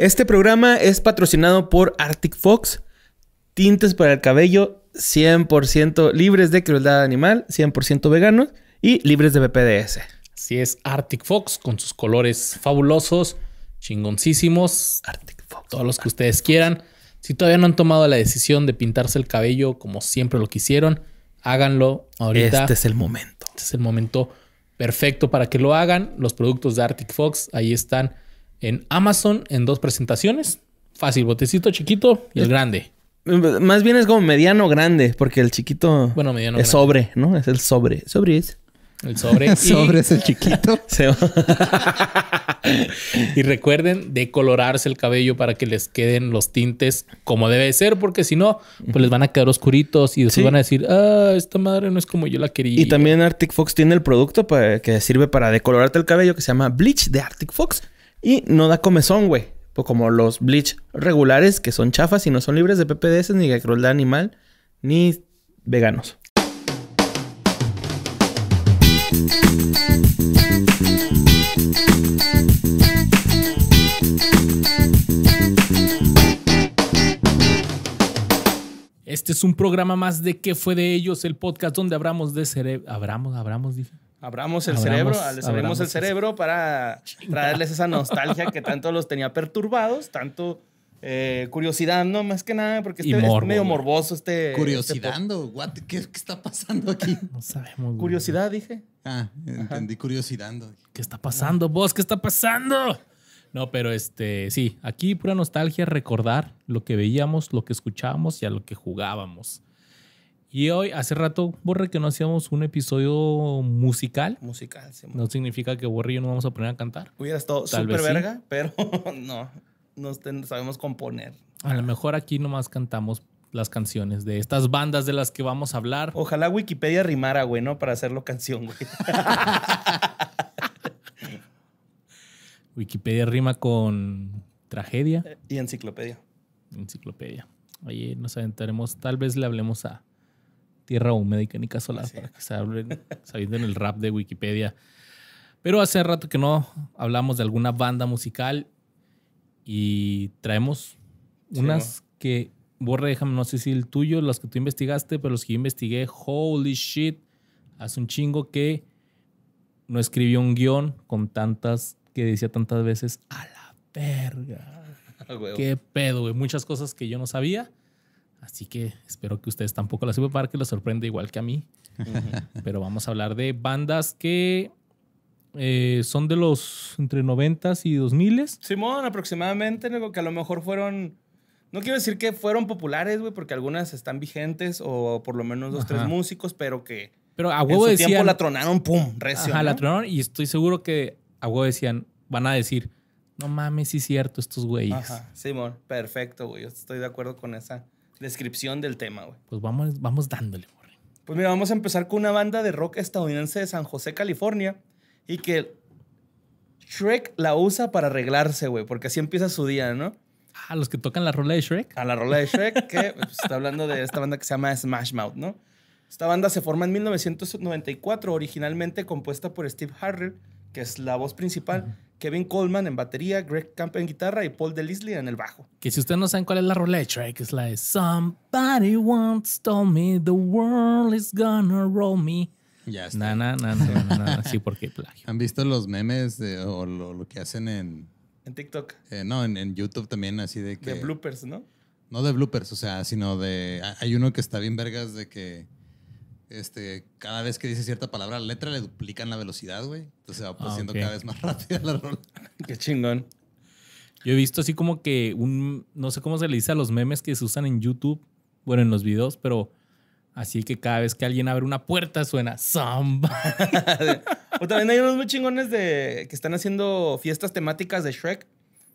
Este programa es patrocinado por Arctic Fox, tintes para el cabello 100% libres de crueldad animal, 100% veganos y libres de BPDS. Así es, Arctic Fox con sus colores fabulosos, chingoncísimos. Arctic Fox. Todos los que ustedes quieran. Si todavía no han tomado la decisión de pintarse el cabello como siempre lo quisieron, háganlo ahorita. Este es el momento. Este es el momento perfecto para que lo hagan. Los productos de Arctic Fox ahí están en Amazon en dos presentaciones. Fácil, botecito chiquito y el grande. Más bien es como mediano grande, porque el chiquito bueno, mediano es sobre, ¿no? Es el sobre. Sobre es. El sobre. sobre es el chiquito. y recuerden decolorarse el cabello para que les queden los tintes como debe ser, porque si no, pues les van a quedar oscuritos y se van a decir, ah, esta madre no es como yo la quería. Y también Arctic Fox tiene el producto que sirve para decolorarte el cabello que se llama Bleach de Arctic Fox. Y no da comezón, güey. Pues como los bleach regulares, que son chafas y no son libres de PPDS, ni de crueldad animal, ni veganos. Este es un programa más de Que fue de ellos? El podcast donde hablamos de cerebro. Hablamos, hablamos, dice. Abramos el cerebro, les abrimos el cerebro para traerles esa nostalgia que tanto los tenía perturbados, tanto eh, curiosidad, no más que nada, porque este es medio morboso este. este curiosidando, ¿qué, está pasando aquí? No sabemos. Curiosidad, dije. Ah, entendí curiosidad. ¿Qué está pasando, vos? ¿Qué está pasando? No, pero este, sí, aquí pura nostalgia, recordar lo que veíamos, lo que escuchábamos y a lo que jugábamos. Y hoy, hace rato, Borre, que no hacíamos un episodio musical. Musical, sí. No significa que Borre y yo no vamos a poner a cantar. Hubiera estado súper verga, pero no, este, no sabemos componer. A lo mejor aquí nomás cantamos las canciones de estas bandas de las que vamos a hablar. Ojalá Wikipedia rimara, güey, ¿no? Para hacerlo canción, güey. Wikipedia rima con tragedia. Y enciclopedia. Enciclopedia. Oye, nos aventaremos, tal vez le hablemos a tierra húmeda y canicas solaz para que se, hablen, el rap de Wikipedia. Pero hace rato que no hablamos de alguna banda musical y traemos unas que, Borre, déjame, no sé si el tuyo, las que tú investigaste, pero los que yo investigué, holy shit, hace un chingo que no escribió un guión con tantas, que decía tantas veces, a la verga. Qué pedo, güey. Muchas cosas que yo no sabía Así que espero que ustedes tampoco la sepan para que los sorprenda igual que a mí. Pero vamos a hablar de bandas que eh, son de los entre 90 y 2000. Simón, aproximadamente, que a lo mejor fueron... No quiero decir que fueron populares, güey, porque algunas están vigentes o por lo menos dos, tres músicos, pero que... Pero a huevo en decían, tiempo la tronaron, pum, recio. Ajá, y estoy seguro que a huevo decían, van a decir, no mames, sí es cierto, estos güeyes. Ajá, Simón, perfecto, güey, yo estoy de acuerdo con esa descripción del tema, güey. Pues vamos, vamos dándole, güey. Pues mira, vamos a empezar con una banda de rock estadounidense de San José, California, y que Shrek la usa para arreglarse, güey, porque así empieza su día, ¿no? A ah, los que tocan la rola de Shrek. A ah, la rola de Shrek, que pues, está hablando de esta banda que se llama Smash Mouth, ¿no? Esta banda se forma en 1994, originalmente compuesta por Steve Harrell, que es la voz principal, Kevin Coleman en batería, Greg Camp en guitarra y Paul DeLisley en el bajo. Que si ustedes no saben cuál es la rola de es la de Somebody once told me the world is gonna roll me. Ya está. No, no, no, Sí, porque plagio. ¿Han visto los memes o lo, que hacen en. En TikTok? Eh, no, en, en, YouTube también, así de que. De bloopers, ¿no? No de bloopers, o sea, sino de. Hay uno que está bien vergas de que este, cada vez que dice cierta palabra, la letra le duplican la velocidad, güey. Entonces va ah, cada vez más rápida la rola. Qué chingón. Yo he visto así como que un, no sé cómo se le dice a los memes que se usan en YouTube, bueno, en los videos, pero así que cada vez que alguien abre una puerta suena samba. o también hay unos muy chingones de que están haciendo fiestas temáticas de Shrek.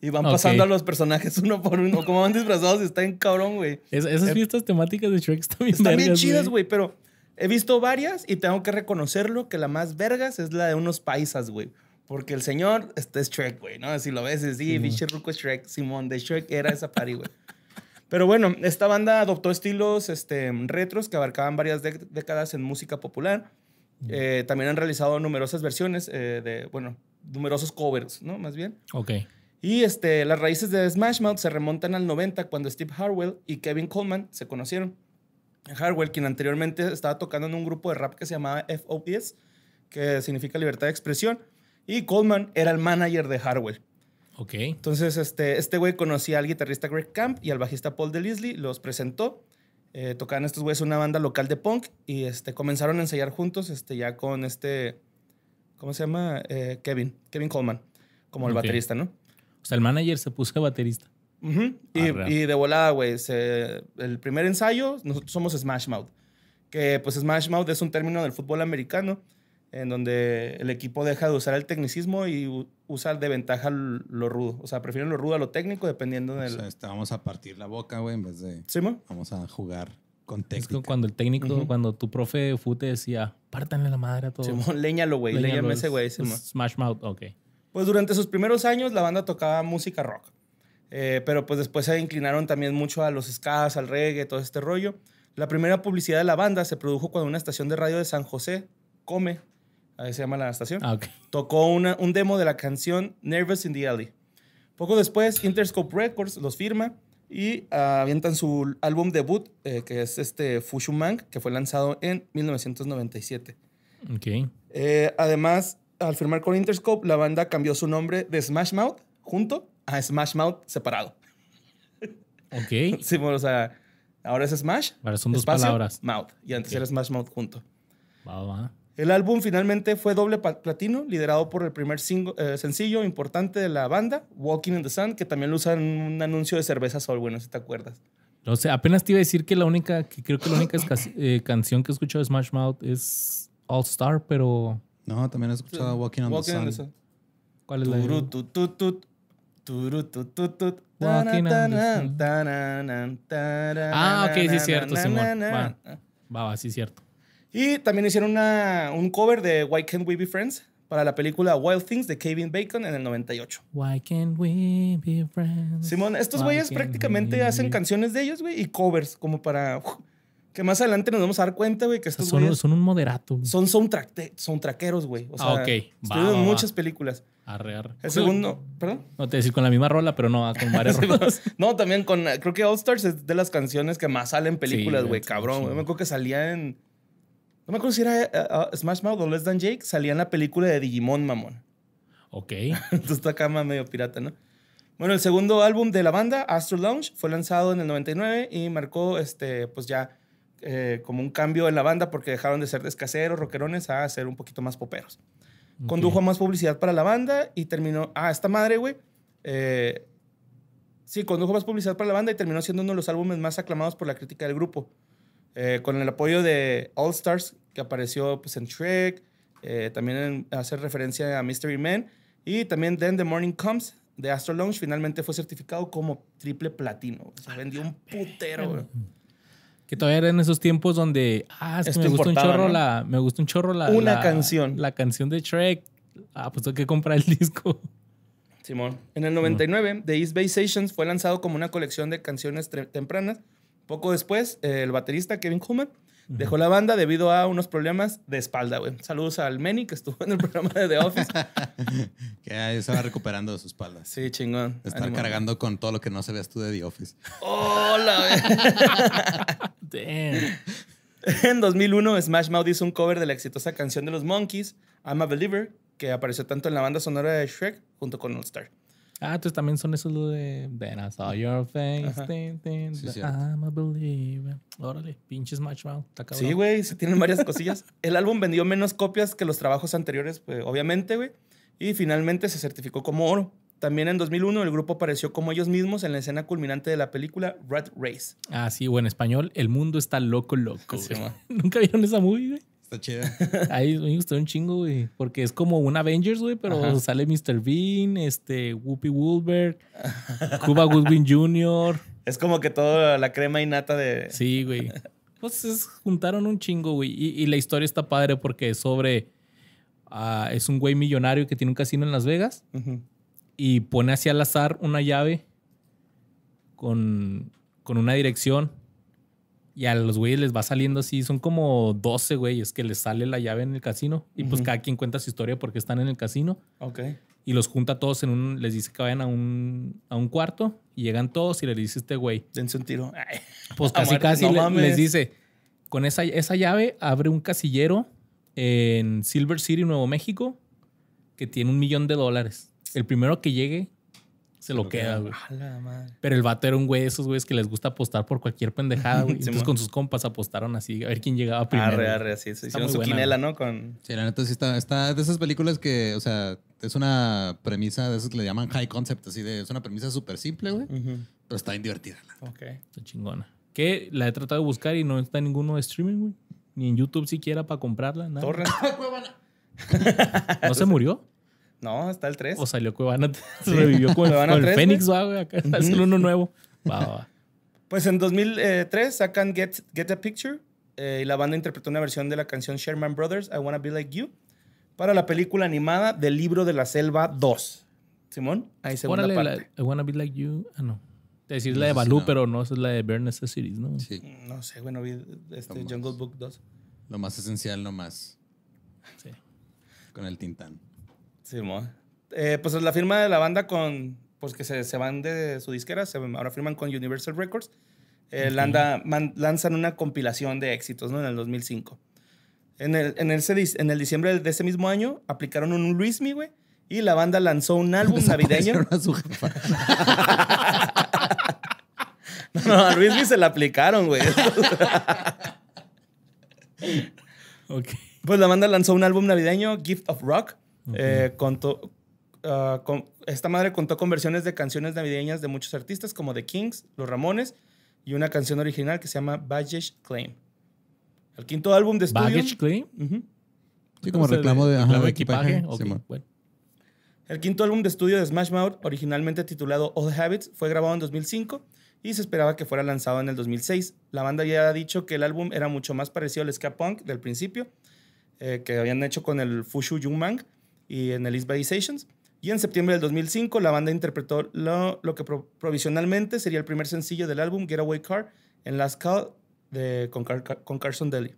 Y van pasando a los personajes uno por uno, como van disfrazados, está en cabrón, güey. esas eh, fiestas temáticas de Shrek están bien, están bien chidas, güey, pero He visto varias y tengo que reconocerlo que la más vergas es la de unos paisas, güey. Porque el señor este es Shrek, güey, ¿no? Si lo ves, es, sí, Shrek, Simón, de Shrek era esa party, güey. Pero bueno, esta banda adoptó estilos este, retros que abarcaban varias décadas en música popular. Eh, también han realizado numerosas versiones eh, de, bueno, numerosos covers, ¿no? Más bien. Ok. Y este, las raíces de Smash Mouth se remontan al 90 cuando Steve Harwell y Kevin Coleman se conocieron. Hardwell, quien anteriormente estaba tocando en un grupo de rap que se llamaba FOPS, que significa libertad de expresión, y Coleman era el manager de Hardwell. Ok. Entonces, este, este güey conocía al guitarrista Greg Camp y al bajista Paul DeLisley, los presentó. Eh, tocaban estos güeyes una banda local de punk y este, comenzaron a ensayar juntos este, ya con este, ¿cómo se llama? Eh, Kevin, Kevin Coleman, como el baterista, ¿no? O sea, el manager se puso baterista y, de volada, güey. El primer ensayo, nosotros somos Smash Mouth. Que pues Smash Mouth es un término del fútbol americano en donde el equipo deja de usar el tecnicismo y usa de ventaja lo rudo. O sea, prefieren lo rudo a lo técnico dependiendo del... O sea, este, vamos a partir la boca, güey, en vez de... ¿Sí, Vamos a jugar con técnico. Es cuando el técnico, cuando tu profe de fute decía, pártanle la madre a todo. Simón, leñalo, güey. Leñame ese güey. Smash Mouth, ok. Pues durante sus primeros años la banda tocaba música rock. Eh, pero pues después se inclinaron también mucho a los skas, al reggae, todo este rollo. La primera publicidad de la banda se produjo cuando una estación de radio de San José, Come, ahí se llama la estación, ah, tocó un demo de la canción Nervous in the Alley. Poco después, Interscope Records los firma y ah, avientan su álbum debut, eh, que es este Fushumang, que fue lanzado en 1997. Eh, además, al firmar con Interscope, la banda cambió su nombre de Smash Mouth, junto, a Smash Mouth separado. Ok. sí, o sea, ahora es Smash. Ahora son dos palabras. Mouth. Y antes era Smash Mouth junto. El álbum finalmente fue doble platino, liderado por el primer eh, sencillo importante de la banda, Walking in the Sun, que también lo usan en un anuncio de cerveza Sol, bueno, si te acuerdas. No sé, apenas te iba a decir que la única, creo que la única eh, canción que he escuchado de Smash Mouth es All Star, pero... No, también he escuchado Walking on the Sun. In the Sun. ¿Cuál es la? Turu, Ah, ok, sí es cierto, Simón. Va, va, sí es cierto. Y también hicieron un cover de Why Can't We Be Friends para la película Wild Things de Kevin Bacon en el 98. Why can't we be friends? Simón, estos güeyes prácticamente hacen canciones de ellos, güey, y covers como para... Que más adelante nos vamos a dar cuenta, güey, que estos son, son, un moderato. Son traqueros, güey. O ah, sea, ah, ok. Estuvieron muchas películas. Arre, El segundo, perdón. No te decir con la misma rola, pero no, ah, con varias rolas. no, también con. Eh, creo que All Stars es de las canciones que más salen películas, güey, cabrón. Yo Me acuerdo que salía en. No me acuerdo si era eh, eh, Smash Mouth o Less Than Jake, salía en la película de Digimon, mamón. Ok. Entonces está acá más medio pirata, ¿no? Bueno, el segundo álbum de la banda, Astro Lounge, fue lanzado en el 99 y marcó, este, pues ya eh, como un cambio en la banda porque dejaron de ser descaseros, rockerones, a ser un poquito más poperos. Condujo a más publicidad para la banda y terminó. Ah, esta madre, güey. Eh, sí, condujo más publicidad para la banda y terminó siendo uno de los álbumes más aclamados por la crítica del grupo. Eh, con el apoyo de All Stars, que apareció pues, en Shrek, también en, hacer referencia a Mystery Man, y también Then the Morning Comes, de Astro Lounge finalmente fue certificado como triple platino. Se vendió un putero, güey. Que todavía eran esos tiempos donde, ah, me gusta un chorro la, me gusta un chorro la... Una canción. La canción de Shrek. Ah, pues tengo que comprar el disco. Simón. En el 99, The East Bay Sessions fue lanzado como una colección de canciones tempranas. Poco después, eh, el baterista Kevin Kuhlman Dejó la banda debido a unos problemas de espalda, güey. Saludos al Meni, que estuvo en el programa de The Office. que estaba recuperando de su espalda. Sí, chingón. Estar cargando con todo lo que no sabías tú de The Office. ¡Hola, en 2001, Smash Mouth hizo un cover de la exitosa canción de los Monkeys, I'm a Believer, que apareció tanto en la banda sonora de Shrek junto con All Star. Ah, entonces también son esos de Then I saw your face. I'm a believer. Órale, pinches match, Sí, güey, se tienen varias cosillas. El álbum vendió menos copias que los trabajos anteriores, pues, obviamente, güey. Y finalmente se certificó como oro. También en 2001 el grupo apareció como ellos mismos en la escena culminante de la película Red Race. Ah, sí, o en español, El mundo está loco, loco. Nunca vieron esa movie, güey. Ahí me gustó un chingo, güey. Porque es como un Avengers, güey, pero sale Mr. Bean, este, Whoopi Woolberg, Cuba Goodwin Jr. Es como que toda la crema y nata de. Sí, güey. Pues juntaron un chingo, güey. Y, la historia está padre porque es sobre. Ah, es un güey millonario que tiene un casino en Las Vegas y pone hacia al azar una llave con, con una dirección y a los güeyes les va saliendo así, son como 12 güeyes que les sale la llave en el casino. Y pues cada quien cuenta su historia porque están en el casino. Ok. Y los junta todos en un, les dice que vayan a un, a un cuarto y llegan todos y le dice este güey. Dense un tiro. Pues casi, casi les dice, con esa, esa llave abre un casillero en Silver City, Nuevo México, que tiene un millón de dólares. El primero que llegue se lo, queda, güey. Pero el vato era un güey esos güeyes que les gusta apostar por cualquier pendejada, güey. Entonces con sus compas apostaron así, a ver quién llegaba primero. Arre, arre, así. Hicieron su quinela, ¿no? Con... Sí, la neta sí está, está de esas películas que, o sea, es una premisa de esas que le llaman high concept, así de, es una premisa súper simple, güey. Pero está bien divertida. ok. Está chingona. Que la he tratado de buscar y no está en ninguno de streaming, güey. Ni en YouTube siquiera para comprarla, nada. Ah, ¿No se murió? No, está el 3. O salió Cuevana, se revivió con, Cuevana con 3, el Fénix, va, güey. Acá está el uno nuevo. Va, va. Pues en 2003 sacan Get, Get a Picture eh, y la banda interpretó una versión de la canción Sherman Brothers, I Wanna Be Like You, para la película animada del libro de la selva 2. Simón, ahí se ve. parte. La, I Wanna Be Like You, ah, no. es decir la de Baloo, pero no, es la de Bare Necessities, ¿no? Sí. Mm, no sé, bueno, este Jungle Book 2. Lo más esencial nomás. Sí. Con el Tintán. Sí, eh, pues la firma de la banda con, pues que se, se van de su disquera, se, ahora firman con Universal Records, eh, lanzan una compilación de éxitos ¿no? en el 2005. En el, en, el, en el diciembre de ese mismo año aplicaron un Luismi, güey, y la banda lanzó un álbum navideño. no, no, a se la aplicaron, güey. ok. Pues la banda lanzó un álbum navideño, Gift of Rock, eh, contó, ah, esta madre contó con versiones de canciones navideñas de muchos artistas como The Kings, Los Ramones y una canción original que se llama Baggage Claim. El quinto álbum de estudio. ¿Baggage Claim? Sí, como reclamo de, equipaje. El quinto álbum de estudio de Smash Mouth, originalmente titulado Old Habits, fue grabado en 2005 y se esperaba que fuera lanzado en el 2006. La banda ya había dicho que el álbum era mucho más parecido al ska punk del principio, eh, que habían hecho con el Fushu Jungmang, y en el East Bay Sessions Y en septiembre del 2005 la banda interpretó lo, que provisionalmente sería el primer sencillo del álbum Getaway Car en Last Call con, Carson Daly.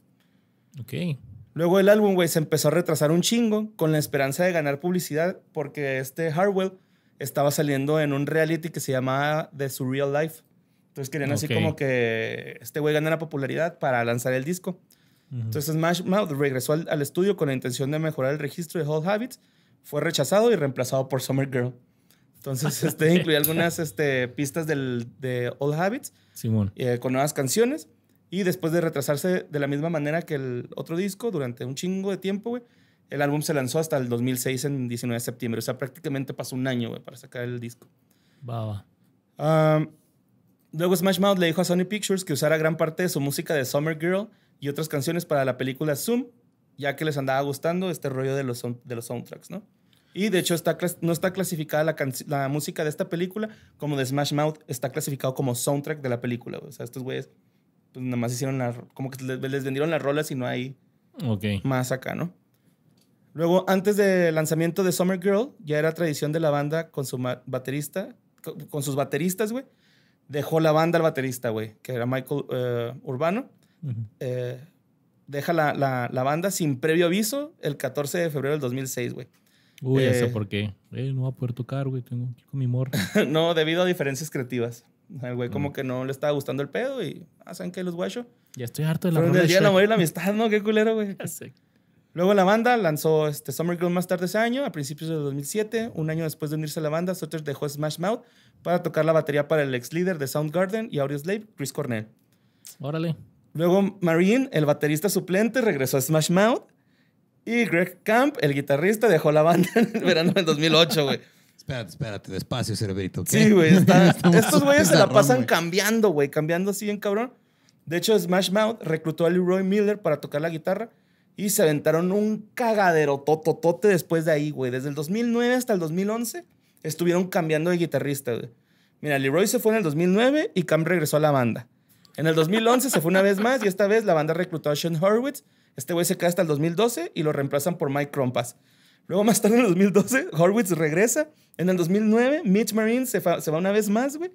Ok. Luego el álbum, güey, se empezó a retrasar un chingo con la esperanza de ganar publicidad porque este Harwell estaba saliendo en un reality que se llamaba The Surreal Life. Entonces querían así como que este güey ganara popularidad para lanzar el disco. Entonces Smash Mouth regresó al, estudio con la intención de mejorar el registro de Old Habits, fue rechazado y reemplazado por Summer Girl. Entonces este, incluía algunas este, pistas de Old Habits eh, con nuevas canciones. Y después de retrasarse de la misma manera que el otro disco durante un chingo de tiempo, el álbum se lanzó hasta el 2006 en 19 de septiembre. O sea, prácticamente pasó un año, para sacar el disco. Baba. Ah, luego Smash Mouth le dijo a Sony Pictures que usara gran parte de su música de Summer Girl y otras canciones para la película Zoom, ya que les andaba gustando este rollo de los, de los soundtracks, ¿no? Y de hecho está, no está clasificada la, la, música de esta película como de Smash Mouth, está clasificado como soundtrack de la película. O sea, estos güeyes pues nada más hicieron la, como que les, vendieron las rolas y no hay más acá, ¿no? Luego, antes del lanzamiento de Summer Girl, ya era tradición de la banda con su baterista, con sus bateristas, güey. Dejó la banda al baterista, güey, que era Michael eh, Urbano, eh, deja la, banda sin previo aviso el 14 de febrero del 2006, güey. Uy, eso eh, por qué. Eh, no va a poder tocar, güey. Tengo aquí con mi morra. no, debido a diferencias creativas. El güey como mm. que no le estaba gustando el pedo y... Ah, ¿saben qué? Los guacho Ya estoy harto de la banda. Pero morir la amistad, ¿no? Qué culero, güey. Luego la banda lanzó este Summer Girl más tarde ese año, a principios de 2007. Un año después de unirse a la banda, Sutter dejó Smash Mouth para tocar la batería para el ex líder de Soundgarden y Audio Slave, Chris Cornell. Órale. Luego Marine, el baterista suplente, regresó a Smash Mouth. Y Greg Camp, el guitarrista, dejó la banda en el verano del 2008, güey. Espérate, espérate, despacio, cerebrito. Sí, güey. estos güeyes se la pasan cambiando, güey. Cambiando así en cabrón. De hecho, Smash Mouth reclutó a Leroy Miller para tocar la guitarra. Y se aventaron un cagadero tototote después de ahí, güey. Desde el 2009 hasta el 2011 estuvieron cambiando de guitarrista, güey. Mira, Leroy se fue en el 2009 y Camp regresó a la banda. En el 2011 se fue una vez más y esta vez la banda reclutó a Sean Horwitz. Este güey se queda hasta el 2012 y lo reemplazan por Mike Crompas. Luego más tarde en el 2012 Horwitz regresa. En el 2009 Mitch Marine se, se va una vez más, güey.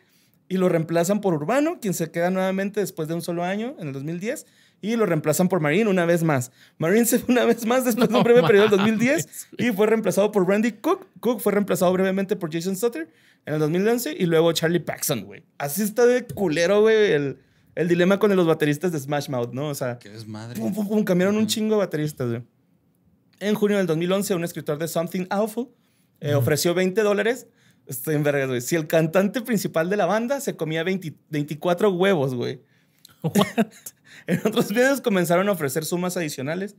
Y lo reemplazan por Urbano, quien se queda nuevamente después de un solo año, en el 2010 y lo reemplazan por Marine una vez más. Marine se fue una vez más después de un breve periodo del 2010 y fue reemplazado por Randy Cook. Cook fue reemplazado brevemente por Jason Sutter en el 2011 y luego Charlie Paxson, güey. Así está de culero, güey, el, el dilema con los bateristas de Smash Mouth, ¿no? O sea, ¿Qué desmadre? cambiaron un chingo de bateristas, güey. En junio del 2011, un escritor de Something Awful eh, ofreció 20 dólares. Estoy en güey. Si el cantante principal de la banda se comía 24 huevos, güey. en otros videos comenzaron a ofrecer sumas adicionales.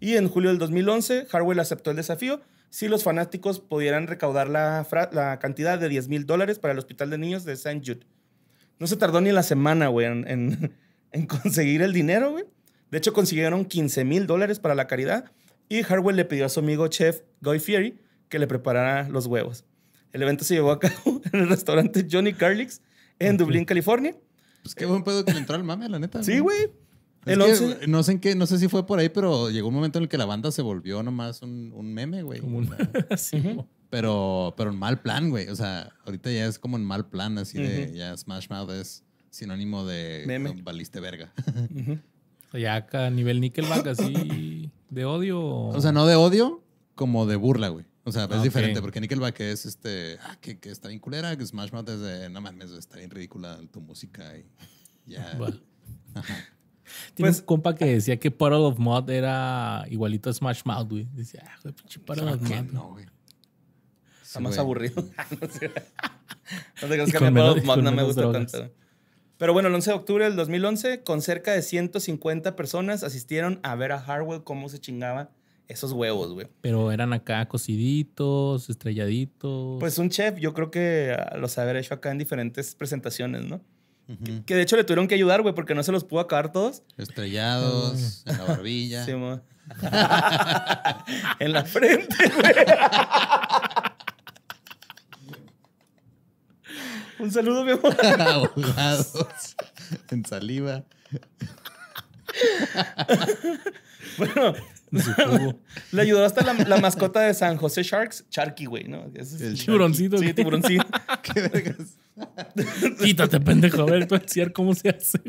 Y en julio del 2011, Harwell aceptó el desafío si los fanáticos pudieran recaudar la, la cantidad de 10 mil dólares para el Hospital de Niños de St. Jude. No se tardó ni la semana, güey, en, conseguir el dinero, güey. De hecho, consiguieron 15 mil dólares para la caridad y Harwell le pidió a su amigo chef Guy Fieri que le preparara los huevos. El evento se llevó a cabo en el restaurante Johnny Carlix en Dublín, California. Pues qué buen pedo que le entró al mame, la neta. Sí, güey. no sé qué, no sé si fue por ahí, pero llegó un momento en el que la banda se volvió nomás un, un meme, güey. sí. Pero, pero en mal plan, güey. O sea, ahorita ya es como en mal plan, así de ya Smash Mouth es sinónimo de baliste oh, verga. O sea, ya acá a nivel Nickelback, así de odio. O sea, no de odio, como de burla, güey. O sea, es ah, diferente, porque Nickelback es este, ah, que, que, está bien culera, que Smash Mouth es de, no mames, está bien ridícula tu música y ya. pues, un compa que decía que Puddle of Mod era igualito a Smash Mouth, güey. Decía, ah, pinche Puddle of Mod. No, güey. Está más aburrido. no sé, no me gusta tanto. Pero bueno, el 11 de octubre del 2011, con cerca de 150 personas asistieron a ver a Harwell cómo se chingaba esos huevos, güey. Pero eran acá cociditos, estrelladitos. Pues un chef, yo creo que los haber hecho acá en diferentes presentaciones, ¿no? que, de hecho le tuvieron que ayudar, güey, porque no se los pudo acabar todos. Estrellados, mm. en la barbilla. en la frente, güey. Un saludo, mi amor. Abogados en saliva. bueno, le ayudó hasta la, mascota de San José Sharks, Sharky, güey, ¿no? el tiburoncito. Sí, tiburoncito. Qué vergas. Quítate, pendejo, a ver, tú encierras cómo se hace,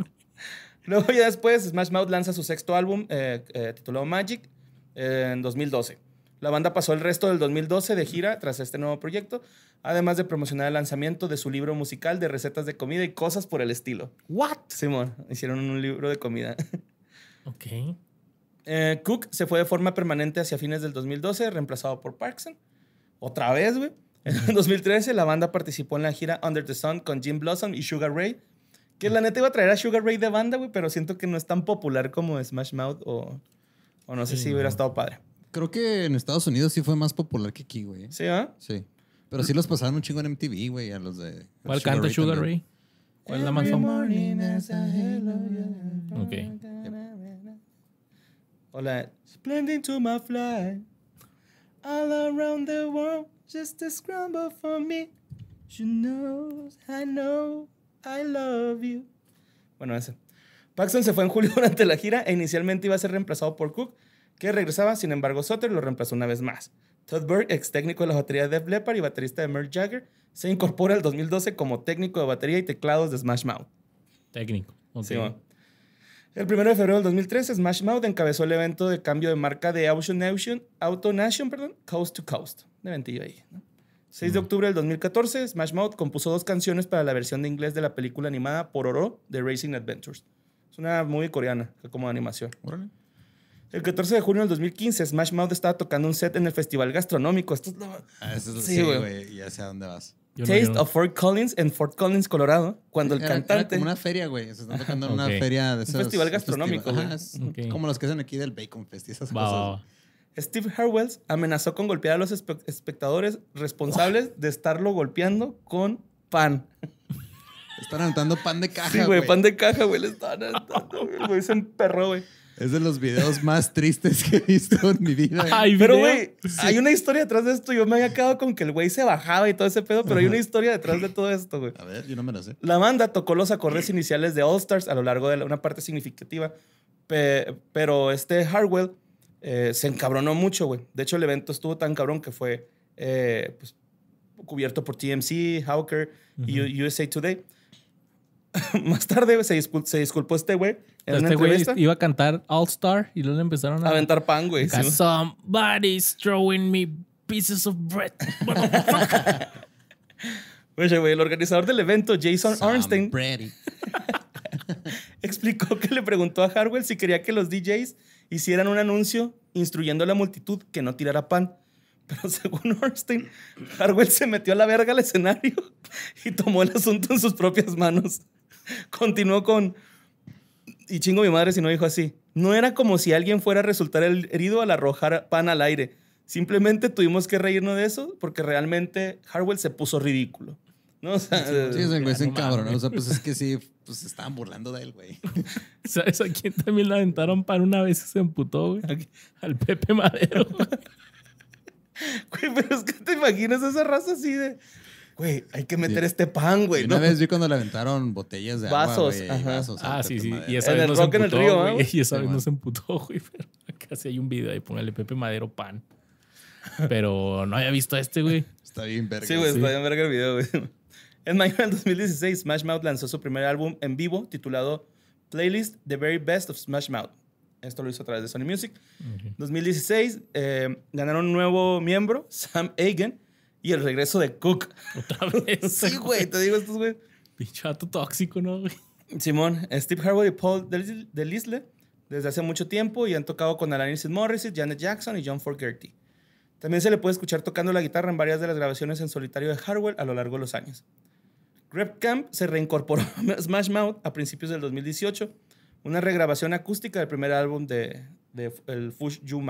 Luego ya después Smash Mouth lanza su sexto álbum eh, eh, titulado Magic en 2012. La banda pasó el resto del 2012 de gira tras este nuevo proyecto, además de promocionar el lanzamiento de su libro musical de recetas de comida y cosas por el estilo. ¿What? Simón, hicieron un libro de comida. Ok. Eh, Cook se fue de forma permanente hacia fines del 2012, reemplazado por Parkson. Otra vez, güey. En 2013, la banda participó en la gira Under the Sun con Jim Blossom y Sugar Ray. Que la neta iba a traer a Sugar Ray de banda, güey, pero siento que no es tan popular como Smash Mouth o, no sé si hubiera estado padre. Creo que en Estados Unidos sí fue más popular que aquí, güey. ¿Sí, ah? Sí. Pero sí los pasaron un chingo en MTV, güey, a los de. ¿Cuál canta Sugar Ray? ¿Cuál es la más famosa? Ok. Hola. Splendid to my fly. All around the world, just a scramble for me. She knows, I know, I love you. Bueno, ese. Paxton se fue en julio durante la gira e inicialmente iba a ser reemplazado por Cook, que regresaba, sin embargo Sutter lo reemplazó una vez más. Todd ex técnico de la batería de Def Leppard y baterista de Merle Jagger, se incorpora el 2012 como técnico de batería y teclados de Smash Mouth. Técnico, Sí, bueno. El 1 de febrero del 2013, Smash Mouth encabezó el evento de cambio de marca de Auto Nation, Auto Nation perdón, Coast to Coast. De ahí. ¿no? 6 de octubre del 2014, Smash Mouth compuso dos canciones para la versión de inglés de la película animada por oro de Racing Adventures. Es una muy coreana, como de animación. El 14 de junio del 2015, Smash Mouth estaba tocando un set en el Festival Gastronómico. Esto es ah, lo... ah, es sí, güey. y ya sé dónde vas. Taste of Fort Collins en Fort Collins, Colorado, cuando el cantante... Era como una feria, güey. Se están tocando en una feria de esos, Un festival gastronómico, Como los que hacen aquí del Bacon Fest y esas cosas. Steve Harwells amenazó con golpear a los espectadores responsables de estarlo golpeando con pan. Están anotando pan de caja, güey. Sí, güey, pan de caja, güey. Le están anotando, güey. Dicen perro, güey. Es de los videos más tristes que he visto en mi vida. pero, güey, hay una historia detrás de esto. Yo me había quedado con que el güey se bajaba y todo ese pedo, pero hay una historia detrás de todo esto, güey. A ver, yo no me la sé. La banda tocó los acordes iniciales de All Stars a lo largo de una parte significativa, pero este Hardwell eh, se encabronó mucho, güey. De hecho, el evento estuvo tan cabrón que fue eh, pues, cubierto por TMC, Hawker y USA Today. más tarde se, disculpó este güey. Este güey iba a cantar All Star y luego le empezaron a, aventar pan, güey. Somebody's throwing me pieces of bread. güey, el organizador del evento, Jason explicó que le preguntó a Harwell si quería que los DJs hicieran un anuncio instruyendo a la multitud que no tirara pan. Pero según Arnstein Harwell se metió a la verga al escenario y tomó el asunto en sus propias manos. Continuó con, y chingo mi madre si no dijo así, no era como si alguien fuera a resultar herido al arrojar pan al aire. Simplemente tuvimos que reírnos de eso porque realmente Harwell se puso ridículo. ¿no? sí, es un cabrón. O sea, pues es que sí, pues estaban burlando de él, güey. ¿Sabes a quién también le aventaron pan una vez se emputó, güey? Al Pepe Madero. Güey, pero es que te imaginas esa raza así de güey, hay que meter este pan, güey. ¿no? Una vez vi cuando le aventaron botellas de vasos, agua, güey, vasos. Ah, sí, sí. Y esa en vez el emputó, en güey. Y esa vez no se emputó, güey. casi hay un video ahí, póngale Pepe Madero pan. Pero no había visto este, güey. Está bien verga. Sí, güey, sí. está bien verga el video, güey. En mayo del 2016, Smash Mouth lanzó su primer álbum en vivo titulado Playlist The Very Best of Smash Mouth. Esto lo hizo a través de Sony Music. En 2016, eh, ganaron un nuevo miembro, Sam Egan y el regreso de Cook. Otra vez. sí, güey, te digo estos, güey. Pinchato tóxico, ¿no, güey? Simón, Steve Harwood y Paul DeLisle desde hace mucho tiempo y han tocado con Alanis Morris, Janet Jackson y John Fogerty. También se le puede escuchar tocando la guitarra en varias de las grabaciones en solitario de Harwell a lo largo de los años. Greb Camp se reincorporó a Smash Mouth a principios del 2018, una regrabación acústica del primer álbum de, el Fush Yu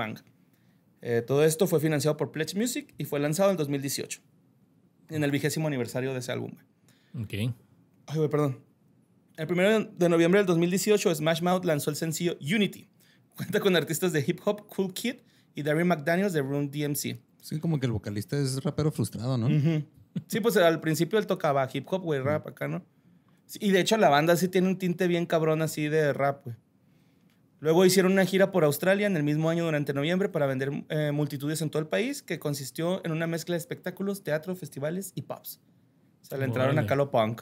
eh, todo esto fue financiado por Pledge Music y fue lanzado en 2018, en el vigésimo aniversario de ese álbum. Ok. Ay, güey, perdón. El primero de noviembre del 2018, Smash Mouth lanzó el sencillo Unity. Cuenta con artistas de hip hop Cool Kid y Darren McDaniels de Run DMC. Sí, como que el vocalista es rapero frustrado, ¿no? Sí, pues al principio él tocaba hip hop, güey, rap acá, ¿no? y de hecho la banda sí tiene un tinte bien cabrón así de rap, güey. Luego hicieron una gira por Australia en el mismo año durante noviembre para vender eh, multitudes en todo el país, que consistió en una mezcla de espectáculos, teatro, festivales y pubs. O sea, le entraron a Calo punk.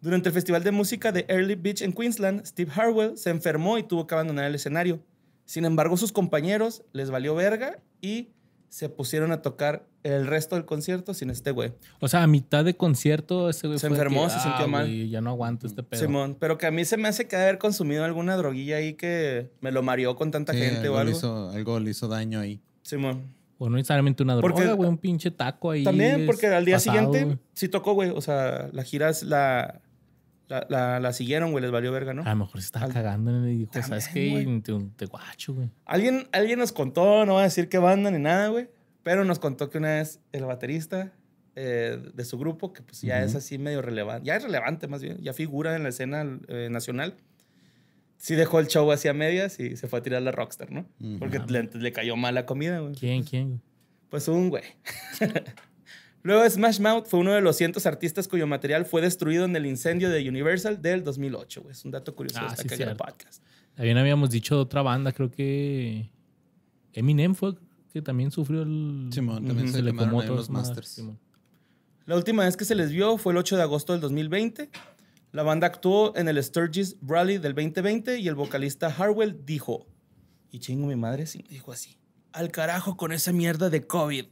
Durante el Festival de Música de Early Beach en Queensland, Steve Harwell se enfermó y tuvo que abandonar el escenario. Sin embargo, sus compañeros les valió verga y se pusieron a tocar el resto del concierto sin este güey. O sea, a mitad de concierto ese güey se enfermó, se sintió ah, mal. Y ya no aguanto este pedo. Simón, pero que a mí se me hace que haber consumido alguna droguilla ahí que me lo mareó con tanta gente o algo. Le hizo, algo le hizo daño ahí. Simón. O no necesariamente una droga, porque, güey, un pinche taco ahí. También, porque al día siguiente sí tocó, güey. O sea, la gira es la la, la, siguieron, güey, les valió verga, ¿no? A lo mejor se estaba cagando en el dijo, ¿sabes qué? Te, te, guacho, güey. ¿Alguien, alguien nos contó, no voy a decir qué banda ni nada, güey, pero nos contó que una vez el baterista eh, de su grupo, que pues ya es así medio relevante, ya es relevante más bien, ya figura en la escena eh, nacional, sí dejó el show hacia medias y se fue a tirar la rockstar, ¿no? Porque ah, le, le, cayó mala comida, güey. ¿Quién, quién? Pues un güey. Luego Smash Mouth fue uno de los cientos artistas cuyo material fue destruido en el incendio de Universal del 2008, Es un dato curioso ah, sí, el podcast. También habíamos dicho de otra banda, creo que Eminem fue que también sufrió el... Simón, también se, le quemaron los Masters. La última vez que se les vio fue el 8 de agosto del 2020. La banda actuó en el Sturgis Rally del 2020 y el vocalista Harwell dijo, y chingo mi madre, sí, dijo así, al carajo con esa mierda de COVID.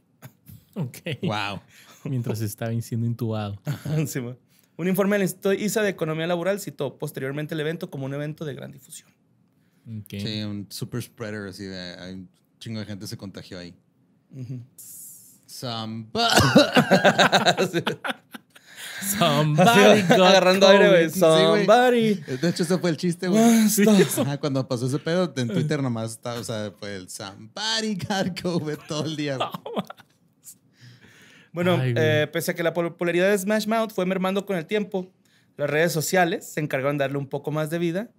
Ok. Wow. Mientras estaba siendo intubado. un informe del Instituto ISA de Economía Laboral citó posteriormente el evento como un evento de gran difusión. Sí, un super spreader, así de. Hay un chingo de gente se contagió ahí. Uh Somebody. Somebody agarrando aire, güey. Somebody. de hecho, ese fue el chiste, güey. cuando pasó ese pedo, en Twitter nomás estaba, o sea, fue el Somebody got COVID todo el día. Bueno, eh, pese a que la popularidad de Smash Mouth fue mermando con el tiempo, las redes sociales se encargaron de darle un poco más de vida.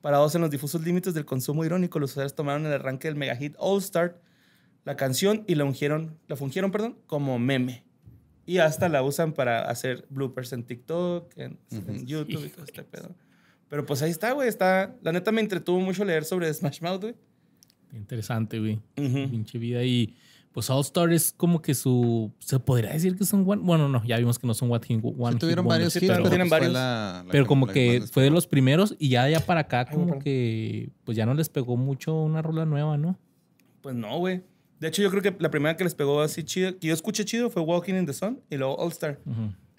Parados en los difusos límites del consumo irónico, los usuarios tomaron el arranque del mega hit All Star, la canción, y la ungieron, la fungieron, perdón, como meme. Y hasta la usan para hacer bloopers en TikTok, en, YouTube y todo este pedo. Pero pues ahí está, güey. Está... La neta me entretuvo mucho leer sobre Smash Mouth, güey. Interesante, güey. Pinche vida. Y pues All Star es como que su. Se podría decir que son Bueno, no, ya vimos que no son one hit one. tuvieron varios, hits, pero, pues como que fue de los primeros y ya, ya para acá, como que pues ya no les pegó mucho una rola nueva, ¿no? Pues no, güey. De hecho, yo creo que la primera que les pegó así chido, que yo escuché chido, fue Walking in the Sun y luego All Star.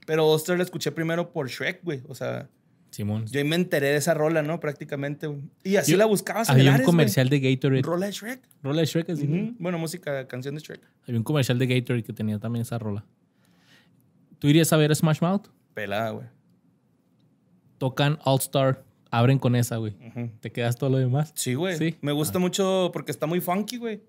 Pero All Star la escuché primero por Shrek, güey. O sea, Simón. Yo me enteré de esa rola, ¿no? Prácticamente. Y así la buscabas. Había un comercial de Gatorade. Rola Shrek. Rola Shrek, así. Bueno, música, canción de Shrek. Había un comercial de Gatorade que tenía también esa rola. ¿Tú irías a ver a Smash Mouth? Pelada, güey. Tocan All Star, abren con esa, güey. ¿Te quedas todo lo demás? Sí, güey. Sí. Me gusta ah. mucho porque está muy funky, güey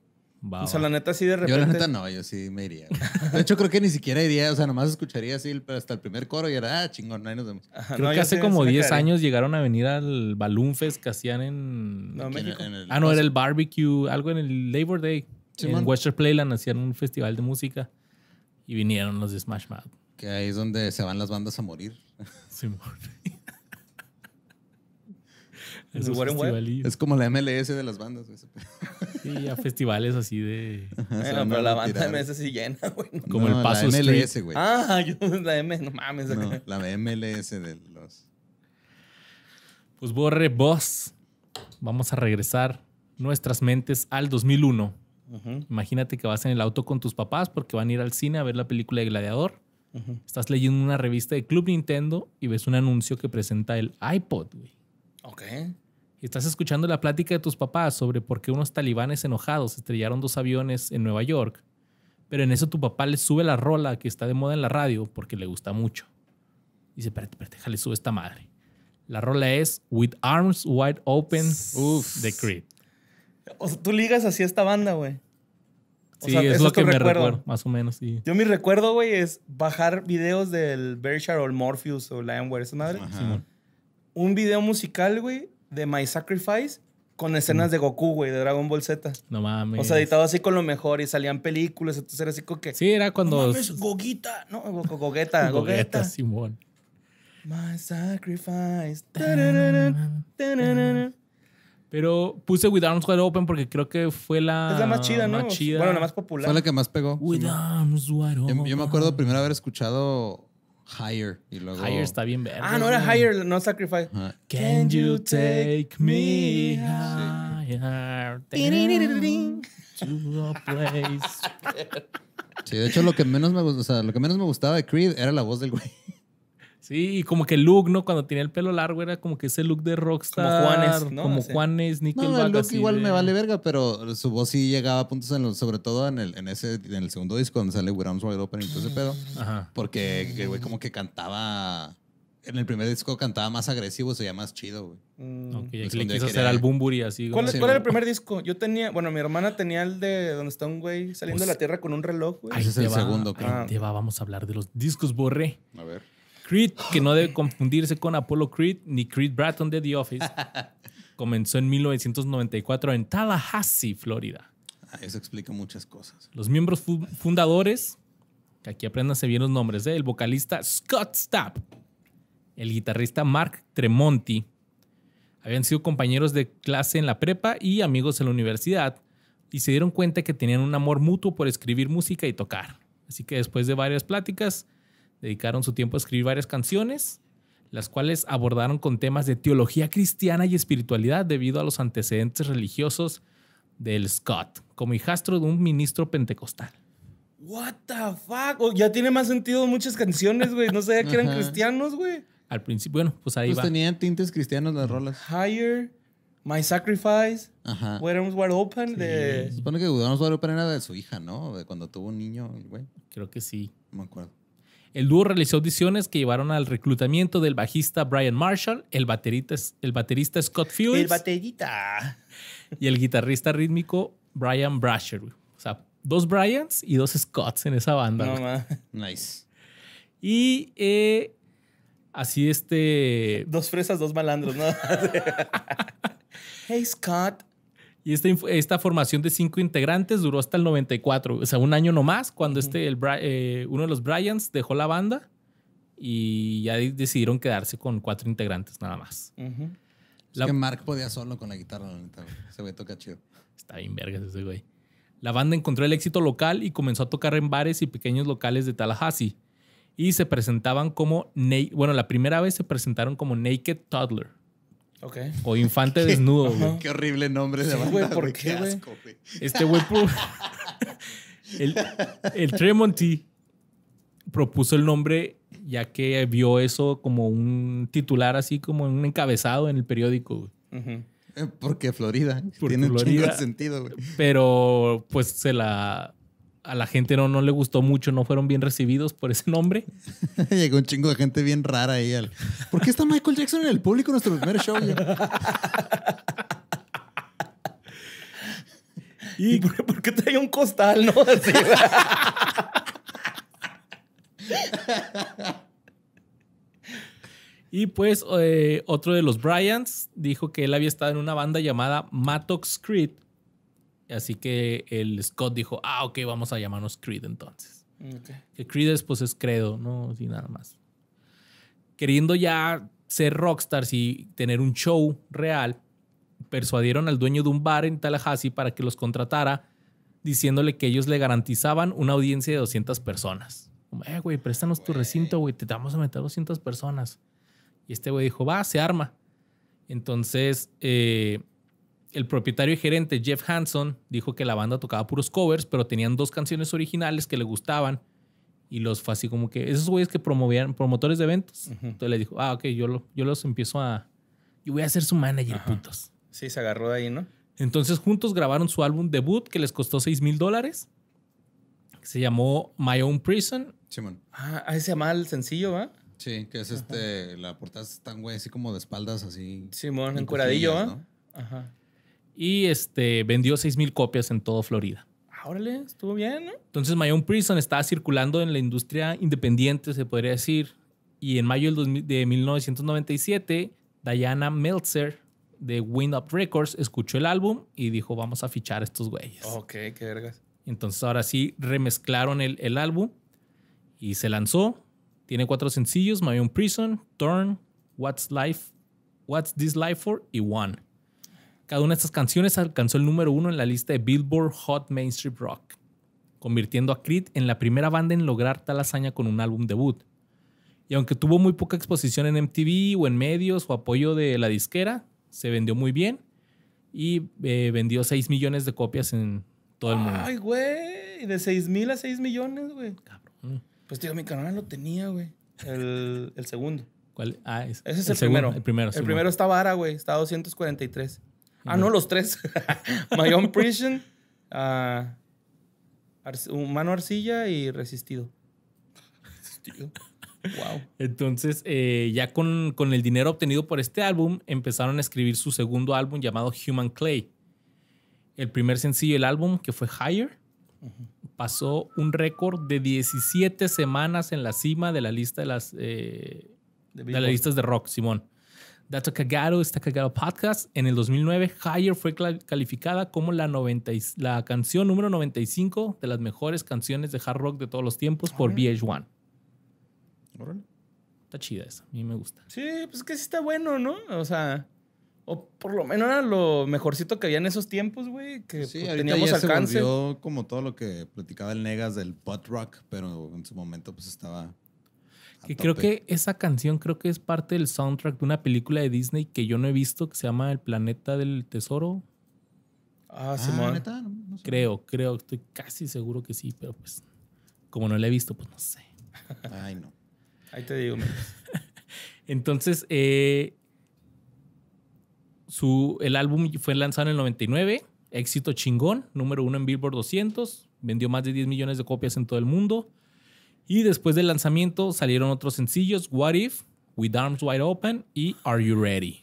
o sea, la neta sí de repente. Yo la neta no, yo sí me iría. De hecho, creo que ni siquiera iría, o sea, nomás escucharía así hasta el primer coro y era, ah, chingón, nos creo que hace como 10 años llegaron a venir al Balloon Fest que hacían en. el, ah, no, era el barbecue, algo en el Labor Day. en Western Playland hacían un festival de música y vinieron los de Smash Mouth. Que ahí es donde se van las bandas a morir. Sí, morir. Es como la MLS de las bandas, Sí, a festivales así de. pero la banda de MS sí llena, güey. Como el paso. La MLS, güey. Ah, yo la M, no mames. la MLS de los. Pues borre vos. Vamos a regresar nuestras mentes al 2001. Imagínate que vas en el auto con tus papás porque van a ir al cine a ver la película de Gladiador. Estás leyendo una revista de Club Nintendo y ves un anuncio que presenta el iPod, güey. Ok. estás escuchando la plática de tus papás sobre por qué unos talibanes enojados estrellaron dos aviones en Nueva York, pero en eso tu papá le sube la rola que está de moda en la radio porque le gusta mucho. Dice, espérate, espérate, déjale, sube esta madre. La rola es With Arms Wide Open Uf. de Creed. O sea, tú ligas así a esta banda, güey. sí, es, lo que me recuerdo. más o menos. Yo mi recuerdo, güey, es bajar videos del Berkshire o el Morpheus o Ware, esa madre. Sí, un video musical, güey, de My Sacrifice con escenas mm. de Goku, güey, de Dragon Ball Z. No mames. O sea, editado así con lo mejor y salían películas, entonces era así como que. Sí, era cuando. No mames, Goguita. No, Gogueta, Gogueta. Gogueta, Simón. My sacrifice. Pero puse With Arms Wide Open porque creo que fue la. Es la más chida, ¿no? Bueno, la más popular. Fue la que más pegó. With Arms Wide Open. Yo, yo me acuerdo primero haber escuchado Higher. Y luego... Higher está bien verde. Ah, no era Higher, no Sacrifice. Can you take me higher? To a place. Sí, de hecho lo que menos me, o sea, lo que menos me gustaba de Creed era la voz del güey. Sí, y como que el look, ¿no? Cuando tenía el pelo largo era como que ese look de rockstar. Como Juanes, ¿no? Como Juanes, Nickelback. No, el look igual me vale verga, pero su voz sí llegaba a puntos, en lo, sobre todo en el, en ese, en el segundo disco donde sale We're Arms Open y todo ese pedo. Ajá. Porque güey como que cantaba... En el primer disco cantaba más agresivo, se veía más chido, güey. así. ¿Cuál, ¿Cuál, era el primer disco? Yo tenía, bueno, mi hermana tenía el de donde está un güey saliendo de pues, la tierra con un reloj, güey. Ese es el segundo, creo. te va, vamos a hablar de los discos, borré. A ver. Creed, que no debe confundirse con Apollo Creed ni Creed Bratton de The Office, comenzó en 1994 en Tallahassee, Florida. Ah, eso explica muchas cosas. Los miembros fundadores, que aquí aprendanse bien los nombres, ¿eh? el vocalista Scott Stapp, el guitarrista Mark Tremonti, habían sido compañeros de clase en la prepa y amigos en la universidad, y se dieron cuenta que tenían un amor mutuo por escribir música y tocar. Así que después de varias pláticas, dedicaron su tiempo a escribir varias canciones, las cuales abordaron con temas de teología cristiana y espiritualidad debido a los antecedentes religiosos del Scott, como hijastro de un ministro pentecostal. What the fuck? Oh, ya tiene más sentido muchas canciones, güey. No sabía que eran cristianos, güey. Al principio, bueno, pues ahí pues tenían tintes cristianos las rolas. Higher, My Sacrifice, Ajá. Where Arms Open. Se supone que Where Arms Wide Open era de su hija, ¿no? De cuando tuvo un niño, güey. Creo que sí. No me acuerdo. El dúo realizó audiciones que llevaron al reclutamiento del bajista Brian Marshall, el baterista, el baterista Scott Fields. El baterita. Y el guitarrista rítmico Brian Brasher. O sea, dos Bryans y dos Scotts en esa banda. Nice. Y eh, así este... Dos fresas, dos malandros, ¿no? hey, Scott. Y esta, esta formación de cinco integrantes duró hasta el 94, o sea, un año nomás, cuando este, el, eh, uno de los Bryans dejó la banda y ya decidieron quedarse con cuatro integrantes nada más. Es que Mark podía solo con la guitarra, la Se ve toca chido. Está bien verga ese güey. La banda encontró el éxito local y comenzó a tocar en bares y pequeños locales de Tallahassee. Y se presentaban como... Bueno, la primera vez se presentaron como Naked Toddler. O Infante Desnudo, güey. Qué horrible nombre de banda, güey. Este güey... el, el Tremonti propuso el nombre ya que vio eso como un titular así como un encabezado en el periódico. Eh, porque Florida. tiene un chingo de sentido, güey. Pero pues se la a la gente no, no le gustó mucho, no fueron bien recibidos por ese nombre. Llegó un chingo de gente bien rara ahí. Al... ¿Por qué está Michael Jackson en el público en nuestro primer show? ¿Y, por, qué, un costal, no? y pues eh, otro de los Bryants dijo que él había estado en una banda llamada Mattox Creed. Así que el Scott dijo, ah, ok, vamos a llamarnos Creed entonces. Que Creed después es credo, ¿no? Y nada más. Queriendo ya ser rockstars y tener un show real, persuadieron al dueño de un bar en Tallahassee para que los contratara, diciéndole que ellos le garantizaban una audiencia de 200 personas. Como, eh, güey, préstanos tu recinto, güey, te vamos a meter 200 personas. Y este güey dijo, va, se arma. Entonces, eh, el propietario y gerente Jeff Hanson dijo que la banda tocaba puros covers, pero tenían dos canciones originales que le gustaban. Y los fue así como que esos güeyes que promovían, promotores de eventos. Entonces le dijo, ah, ok, yo, yo los empiezo a. Yo voy a ser su manager, putos. Sí, se agarró de ahí, ¿no? Entonces juntos grabaron su álbum debut que les costó 6 mil dólares. Se llamó My Own Prison. Simón. Ah, ah ese mal sencillo, ¿va? Sí, que es este. La portada tan güey, así como de espaldas, así. Simón, encuradillo, ¿va? ¿no? Ajá y este, vendió 6.000 copias en todo Florida. Ah, órale, estuvo bien, Entonces, My Own Prison estaba circulando en la industria independiente, se podría decir. Y en mayo de 1997, Diana Meltzer de Wind Up Records escuchó el álbum y dijo, vamos a fichar a estos güeyes. Ok, qué vergas. Entonces, ahora sí, remezclaron el, álbum y se lanzó. Tiene cuatro sencillos, My Own Prison, Turn, What's Life, What's This Life For y One. Cada una de estas canciones alcanzó el número uno en la lista de Billboard Hot Mainstream Rock, convirtiendo a Creed en la primera banda en lograr tal hazaña con un álbum debut. Y aunque tuvo muy poca exposición en MTV o en medios o apoyo de la disquera, se vendió muy bien y eh, vendió 6 millones de copias en todo el mundo. Ay, güey, de 6 mil a 6 millones, güey. Pues digo, mi canal lo tenía, güey. El, segundo. ¿Cuál? Ah, ese es el, primero. El primero, el primero está vara, güey. Está a 243. Ah, no, los tres. My Own Prison, ah, Mano Arcilla y Resistido. Resistido. Wow. Entonces, eh, ya con, el dinero obtenido por este álbum, empezaron a escribir su segundo álbum llamado Human Clay. El primer sencillo del álbum, que fue Higher, pasó un récord de 17 semanas en la cima de la lista de las eh, de las listas de rock, Simón a Cagado está cagado podcast. En el 2009, Higher fue calificada como la, 90, la canción número 95 de las mejores canciones de hard rock de todos los tiempos por VH1. Está chida esa, a mí me gusta. Sí, pues que sí está bueno, ¿no? O sea, o por lo menos era lo mejorcito que había en esos tiempos, güey, que pues pues, teníamos alcance. como todo lo que platicaba el Negas del butt rock, pero en su momento pues estaba que creo que esa canción creo que es parte del soundtrack de una película de Disney que yo no he visto que se llama El planeta del tesoro. Ah, ah sí, Creo, creo, estoy casi seguro que sí, pero pues como no la he visto, pues no sé. Ay, no. Ahí te digo. Entonces, eh, su, el álbum fue lanzado en el 99, éxito chingón, número uno en Billboard 200, vendió más de 10 millones de copias en todo el mundo. Y después del lanzamiento salieron otros sencillos, What If, With Arms Wide Open y Are You Ready.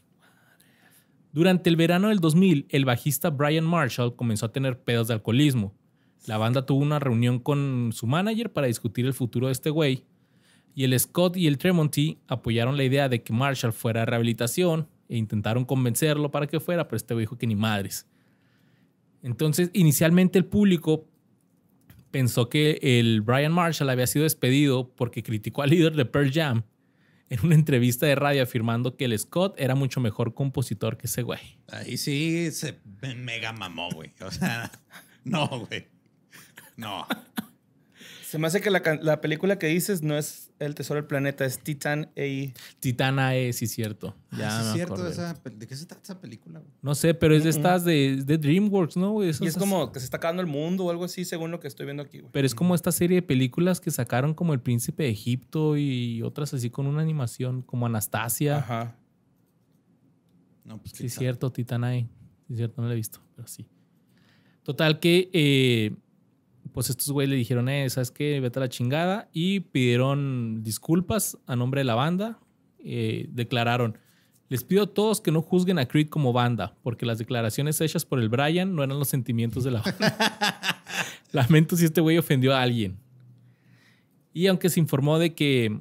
Durante el verano del 2000, el bajista Brian Marshall comenzó a tener pedos de alcoholismo. La banda tuvo una reunión con su manager para discutir el futuro de este güey. Y el Scott y el Tremonti apoyaron la idea de que Marshall fuera a rehabilitación e intentaron convencerlo para que fuera, pero este güey dijo que ni madres. Entonces, inicialmente el público pensó que el Brian Marshall había sido despedido porque criticó al líder de Pearl Jam en una entrevista de radio afirmando que el Scott era mucho mejor compositor que ese güey. Ahí sí se mega mamó, güey. O sea, no, güey. No. Se me hace que la, película que dices no es El Tesoro del Planeta, es Titan E. Titan es eh, sí, cierto. Ah, ya ah, cierto. ¿De qué se trata esa película? No sé, pero es de estas de, DreamWorks, ¿no? y es, como que se está acabando el mundo o algo así, según lo que estoy viendo aquí, güey. Pero es como esta serie de películas que sacaron como El Príncipe de Egipto y otras así con una animación como Anastasia. Ajá. No, pues, sí, cierto, Titan es cierto, no la he visto, pero sí. Total que. Eh, pues estos güeyes le dijeron, eh, ¿sabes qué? Vete a la chingada. Y pidieron disculpas a nombre de la banda. Eh, declararon, les pido a todos que no juzguen a Creed como banda, porque las declaraciones hechas por el Brian no eran los sentimientos de la banda. Lamento si este güey ofendió a alguien. Y aunque se informó de que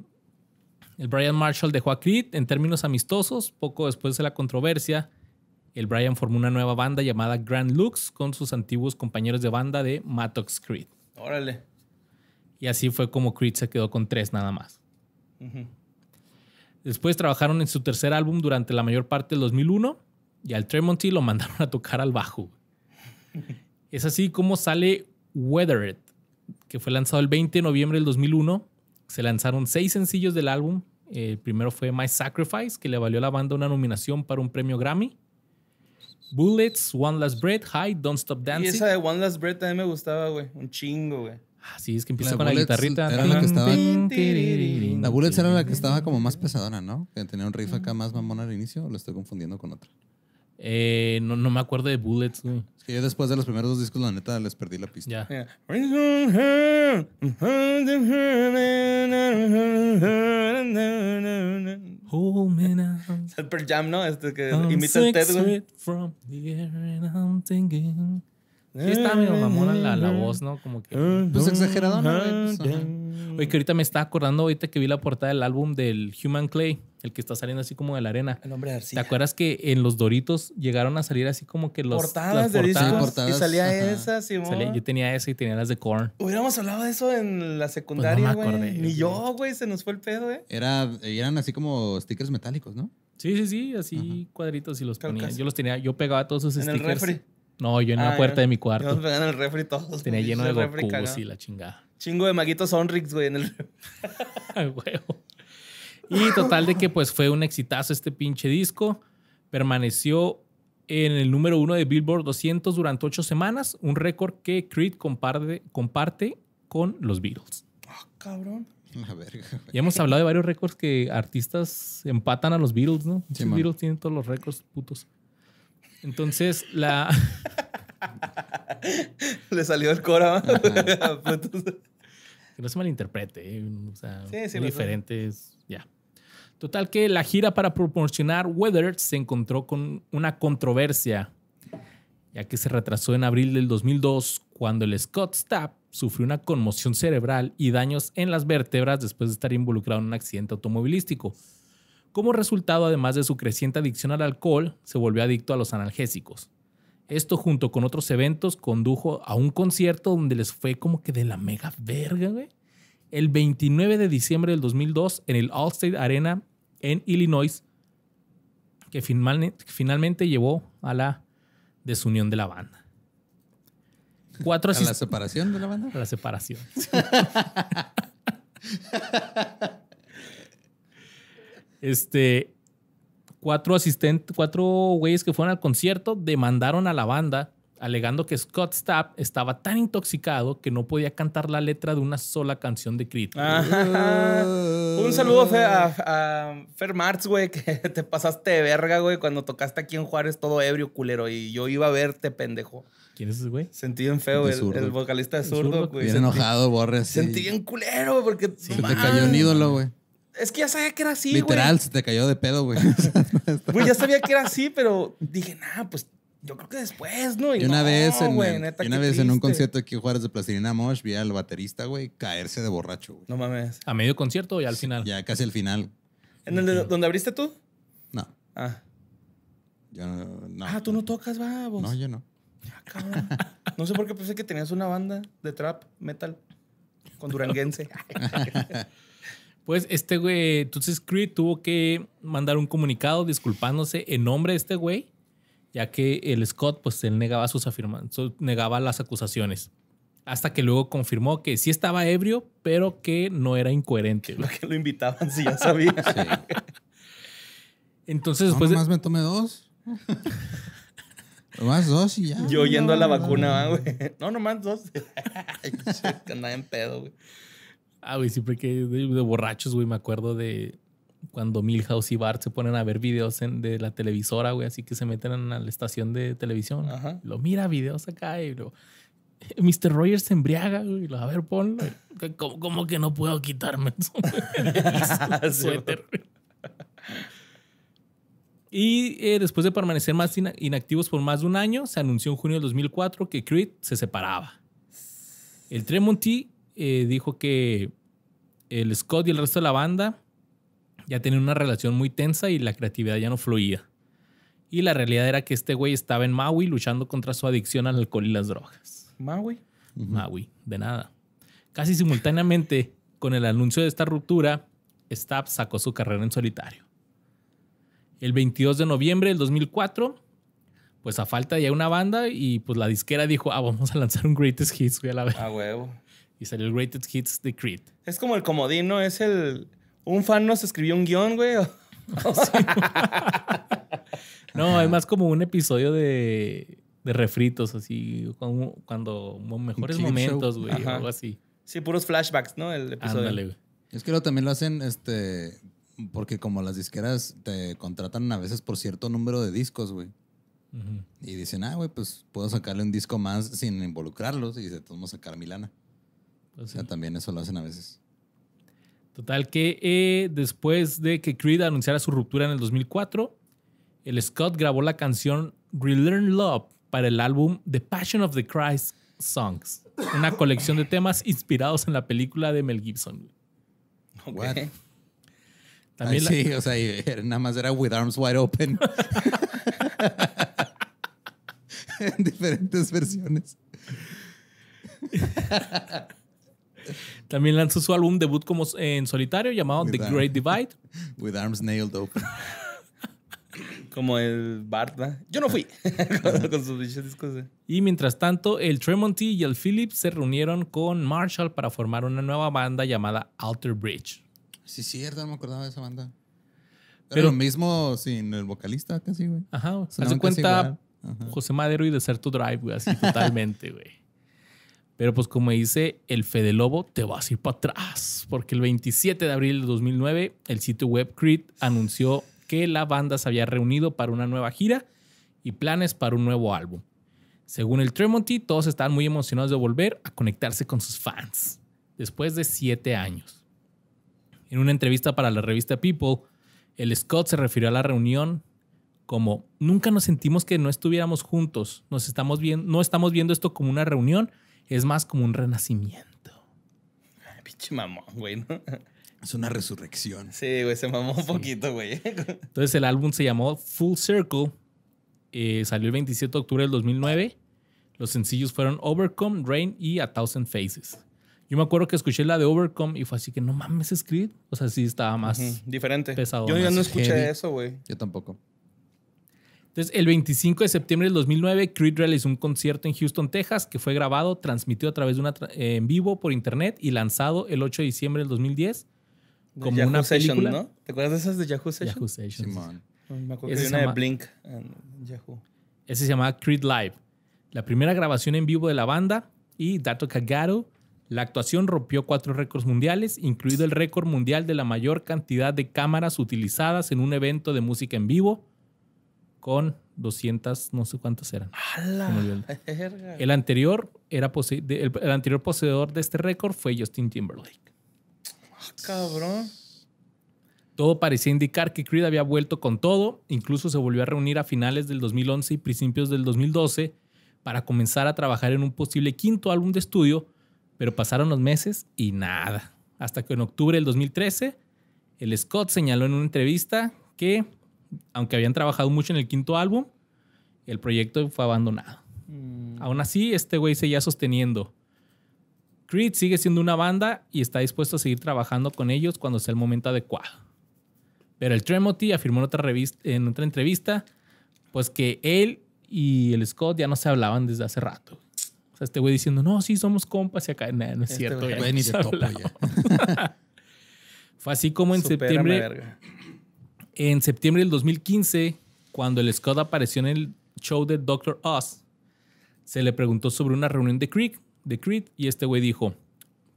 el Brian Marshall dejó a Creed en términos amistosos, poco después de la controversia, el Brian formó una nueva banda llamada Grand Lux con sus antiguos compañeros de banda de Mattox Creed. Órale. Y así fue como Creed se quedó con tres nada más. Después trabajaron en su tercer álbum durante la mayor parte del 2001 y al Tremonti lo mandaron a tocar al bajo. es así como sale Weathered, que fue lanzado el 20 de noviembre del 2001. Se lanzaron seis sencillos del álbum. El primero fue My Sacrifice, que le valió a la banda una nominación para un premio Grammy. Bullets, One Last Breath, High, Don't Stop Dancing. Y esa de One Last Breath también me gustaba, güey. Un chingo, güey. Ah, sí, es que empieza la con la guitarrita. Era la, que estaba, la Bullets era la que estaba como más pesadona, ¿no? Que tenía un riff acá más mamón al inicio, o lo estoy confundiendo con otra. Eh, no, no me acuerdo de Bullets, güey. Es que yo después de los primeros dos discos, la neta, les perdí la pista. Ya. Es el Jam, ¿no? Este que I'm imita el Ted, From and I'm thinking. Sí, está, medio mamona la, la eh, voz, ¿no? Como que. Eh, eh, pues exagerado, ¿no? Pues, Oye, que ahorita me está acordando, ahorita que vi la portada del álbum del Human Clay, el que está saliendo así como de la arena. El nombre de arcilla. ¿Te acuerdas que en los Doritos llegaron a salir así como que los. Portadas de portadas, y salía esa, Simón. yo tenía esa y tenía las de Korn. Hubiéramos hablado de eso en la pues secundaria, güey. Ni yo, güey, se nos fue el pedo, eh. Era, eran así como stickers metálicos, ¿no? Sí, sí, sí, así cuadritos y los ponía. Yo los tenía, yo pegaba todos esos en El refri. No, yo en la ah, puerta de mi cuarto. Tiene el Tenía lleno de Goku, sí, la chingada. Chingo de maguitos Sonrix, güey, en el huevo. Y total de que pues fue un exitazo este pinche disco. Permaneció en el número uno de Billboard 200 durante ocho semanas, un récord que Creed comparte, con los Beatles. Ah, cabrón. La verga. Ya hemos hablado de varios récords que artistas empatan a los Beatles, ¿no? los Beatles tienen todos los récords putos. Entonces, la. Le salió el coro. que no se malinterprete. ¿eh? diferentes. Ya. Total que la gira para proporcionar Weather se encontró con una controversia, ya que se retrasó en abril del 2002 cuando el Scott Stapp sufrió una conmoción cerebral y daños en las vértebras después de estar involucrado en un accidente automovilístico. Como resultado, además de su creciente adicción al alcohol, se volvió adicto a los analgésicos. Esto junto con otros eventos condujo a un concierto donde les fue como que de la mega verga, güey. El 29 de diciembre del 2002 en el Allstate Arena en Illinois, que finalmente, llevó a la desunión de la banda. Cuatro ¿A la separación de la banda? la separación. Este, cuatro asistentes, cuatro güeyes que fueron al concierto demandaron a la banda alegando que Scott Stapp estaba tan intoxicado que no podía cantar la letra de una sola canción de Creed. Ah. Un saludo a, Fer Martz, güey, que te pasaste de verga, güey, cuando tocaste aquí en Juárez todo ebrio, culero, y yo iba a verte, pendejo. ¿Quién es ese güey? Sentí bien feo, el, vocalista de Zurdo, güey. Bien enojado, Borre. Sentí bien culero, porque... Sí, te cayó un ídolo, güey. Es que ya sabía que era así, güey. Literal, se te cayó de pedo, güey. Güey, ya sabía que era así, pero dije, nah, pues yo creo que después, ¿no? Y, una vez, en, una vez en un concierto aquí en de Plastilina Mosh, vi al baterista, güey, caerse de borracho, güey. No mames. ¿A medio concierto ya al final? Ya casi al final. ¿En el donde abriste tú? No. Ah. no, Ah, tú no tocas, vamos. No, yo no. cabrón. no sé por qué pensé que tenías una banda de trap metal con duranguense. Pues este güey, entonces Creed tuvo que mandar un comunicado disculpándose en nombre de este güey, ya que el Scott, pues él negaba sus afirmaciones, negaba las acusaciones. Hasta que luego confirmó que sí estaba ebrio, pero que no era incoherente. Lo que lo invitaban, si ya sabía. Entonces, después. Pues, más nomás me tomé dos. Nomás dos y ya. Yo yendo a la vacuna, güey. No, nomás dos. Andaba en pedo, güey. Ah, güey, siempre que de, borrachos, güey, me acuerdo de cuando Milhouse y Bart se ponen a ver videos en, de la televisora, güey, así que se meten a la estación de televisión. Ajá. Lo mira videos acá y lo... Eh, Mr. Rogers se embriaga, güey. A ver, ponlo. ¿Cómo, que no puedo quitarme y eh, después de permanecer más inactivos por más de un año, se anunció en junio de 2004 que Creed se separaba. El Tremonti eh, dijo que el Scott y el resto de la banda ya tenían una relación muy tensa y la creatividad ya no fluía. Y la realidad era que este güey estaba en Maui luchando contra su adicción al alcohol y las drogas. Maui. Maui, de nada. Casi simultáneamente con el anuncio de esta ruptura, Stapp sacó su carrera en solitario. El 22 de noviembre del 2004, pues a falta de una banda y pues la disquera dijo, ah, vamos a lanzar un Greatest Hits, A huevo. Y salió el Greatest Hits de Creed. Es como el comodín, ¿no? Es el. Un fan nos escribió un guión, güey. no, es más como un episodio de, de refritos, así, cuando, cuando mejores momentos, güey, algo así. Sí, puros flashbacks, ¿no? El episodio. Ándale, güey. Es que lo, también lo hacen, este, porque como las disqueras te contratan a veces por cierto número de discos, güey. Y dicen, ah, güey, pues puedo sacarle un disco más sin involucrarlos y de todos sacar Milana o ah, sea, también eso lo hacen a veces. Total que eh, después de que Creed anunciara su ruptura en el 2004, el Scott grabó la canción Relearn Love para el álbum The Passion of the Christ Songs, una colección de temas inspirados en la película de Mel Gibson. Okay. También Sí, o sea, nada más era With Arms Wide Open. en diferentes versiones. También lanzó su álbum debut como en solitario llamado The Great Divide. With arms nailed open. como el Bart, ¿no? Yo no fui con, discos. Eh. Y mientras tanto, el Tremonti y el Phillips se reunieron con Marshall para formar una nueva banda llamada Alter Bridge. Sí, cierto, no me acordaba de esa banda. Pero, mismo sin el vocalista, casi, güey. Ajá, se cuenta José Madero y to Drive, güey, así totalmente, güey. Pero pues como dice el Fede Lobo, te vas a ir para atrás, porque el 27 de abril de 2009 el sitio web Creed anunció que la banda se había reunido para una nueva gira y planes para un nuevo álbum. Según el Tremonti, todos estaban muy emocionados de volver a conectarse con sus fans, después de siete años. En una entrevista para la revista People, el Scott se refirió a la reunión como, nunca nos sentimos que no estuviéramos juntos, nos estamos no estamos viendo esto como una reunión, es más como un renacimiento. pinche mamón, güey, Es una resurrección. Sí, güey, se mamó un poquito, güey. Entonces el álbum se llamó Full Circle. Eh, salió el 27 de octubre del 2009. Los sencillos fueron Overcome, Rain y A Thousand Faces. Yo me acuerdo que escuché la de Overcome y fue así que no mames, Creed. O sea, sí estaba más diferente. Pesado, Yo ya no escuché eso, güey. Yo tampoco. Entonces, el 25 de septiembre del 2009, Creed realizó un concierto en Houston, Texas, que fue grabado, transmitido a través de una en vivo por internet y lanzado el 8 de diciembre del 2010 como una ¿Te acuerdas de esas de Yahoo Session? Yahoo Session. Me una de Blink Ese se llamaba Creed Live. La primera grabación en vivo de la banda y Dato Cagado. La actuación rompió cuatro récords mundiales, incluido el récord mundial de la mayor cantidad de cámaras utilizadas en un evento de música en vivo con 200, no sé cuántas eran. El anterior, era el, anterior poseedor de este récord fue Justin Timberlake. Ah, cabrón. Todo parecía indicar que Creed había vuelto con todo, incluso se volvió a reunir a finales del 2011 y principios del 2012 para comenzar a trabajar en un posible quinto álbum de estudio, pero pasaron los meses y nada. Hasta que en octubre del 2013, el Scott señaló en una entrevista que aunque habían trabajado mucho en el quinto álbum, el proyecto fue abandonado. Mm. Aún así, este güey seguía sosteniendo. Creed sigue siendo una banda y está dispuesto a seguir trabajando con ellos cuando sea el momento adecuado. Pero el Tremonti afirmó en otra, entrevista pues que él y el Scott ya no se hablaban desde hace rato. O sea, este güey diciendo, no, sí, somos compas y acá, no es este cierto. ni se Fue así como en septiembre en septiembre del 2015, cuando el Scott apareció en el show de Doctor Oz, se le preguntó sobre una reunión de Creed, de y este güey dijo,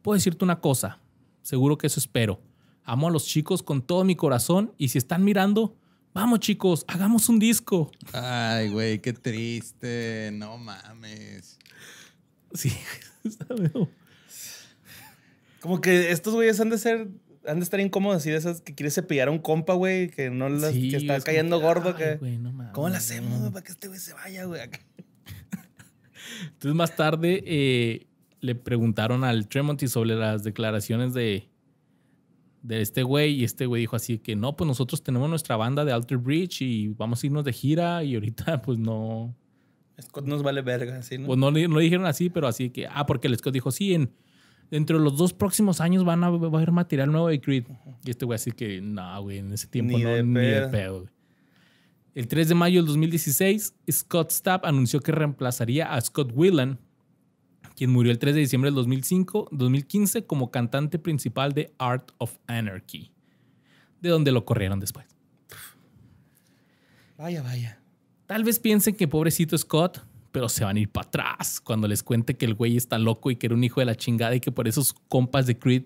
puedo decirte una cosa, seguro que eso espero. Amo a los chicos con todo mi corazón y si están mirando, vamos chicos, hagamos un disco. Ay, güey, qué triste, no mames. Sí, Como que estos güeyes han de ser han de estar incómodos así de esas que quieres cepillar a un compa, güey, que no las, está cayendo gordo. ¿Cómo la hacemos güey, para que este güey se vaya, güey? Entonces, más tarde eh, le preguntaron al Tremonti sobre las declaraciones de, de este güey y este güey dijo así que no, pues nosotros tenemos nuestra banda de Alter Bridge y vamos a irnos de gira y ahorita pues no. Scott nos vale verga, ¿sí? ¿no? Pues no, no dijeron así, pero así que, ah, porque el Scott dijo, sí, en dentro de los dos próximos años van a, va a haber material nuevo de Creed. Y este güey decir que, no, güey, en ese tiempo no, ni de pedo, El 3 de mayo del 2016, Scott Stapp anunció que reemplazaría a Scott Whelan, quien murió el 3 de diciembre del 2005, 2015 como cantante principal de Art of Anarchy, de donde lo corrieron después. Vaya, vaya. Tal vez piensen que pobrecito Scott pero se van a ir para atrás cuando les cuente que el güey está loco y que era un hijo de la chingada y que por esos compas de Creed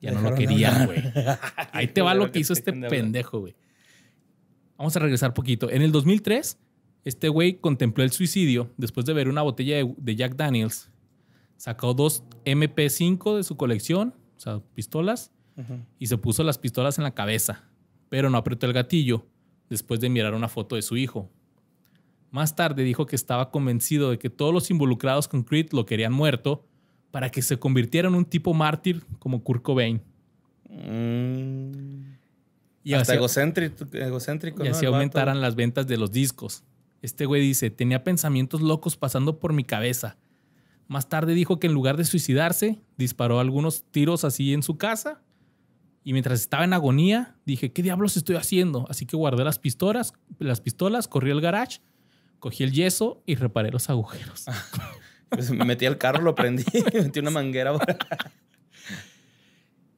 ya no lo querían, güey. Ahí te va lo que hizo este pendejo, güey. Vamos a regresar poquito. En el 2003, este güey contempló el suicidio después de ver una botella de, Jack Daniels. Sacó dos MP5 de su colección, o sea, pistolas, y se puso las pistolas en la cabeza, pero no apretó el gatillo después de mirar una foto de su hijo, más tarde dijo que estaba convencido de que todos los involucrados con Creed lo querían muerto para que se convirtiera en un tipo mártir como Kurt Cobain. Mm. Y Hasta egocéntrico, Y así aumentaran las ventas de los discos. Este güey dice, tenía pensamientos locos pasando por mi cabeza. Más tarde dijo que en lugar de suicidarse, disparó algunos tiros así en su casa. Y mientras estaba en agonía, dije, ¿qué diablos estoy haciendo? Así que guardé las pistolas, las pistolas corrí al garage Cogí el yeso y reparé los agujeros. Ah, pues me metí al carro, lo prendí, metí una manguera.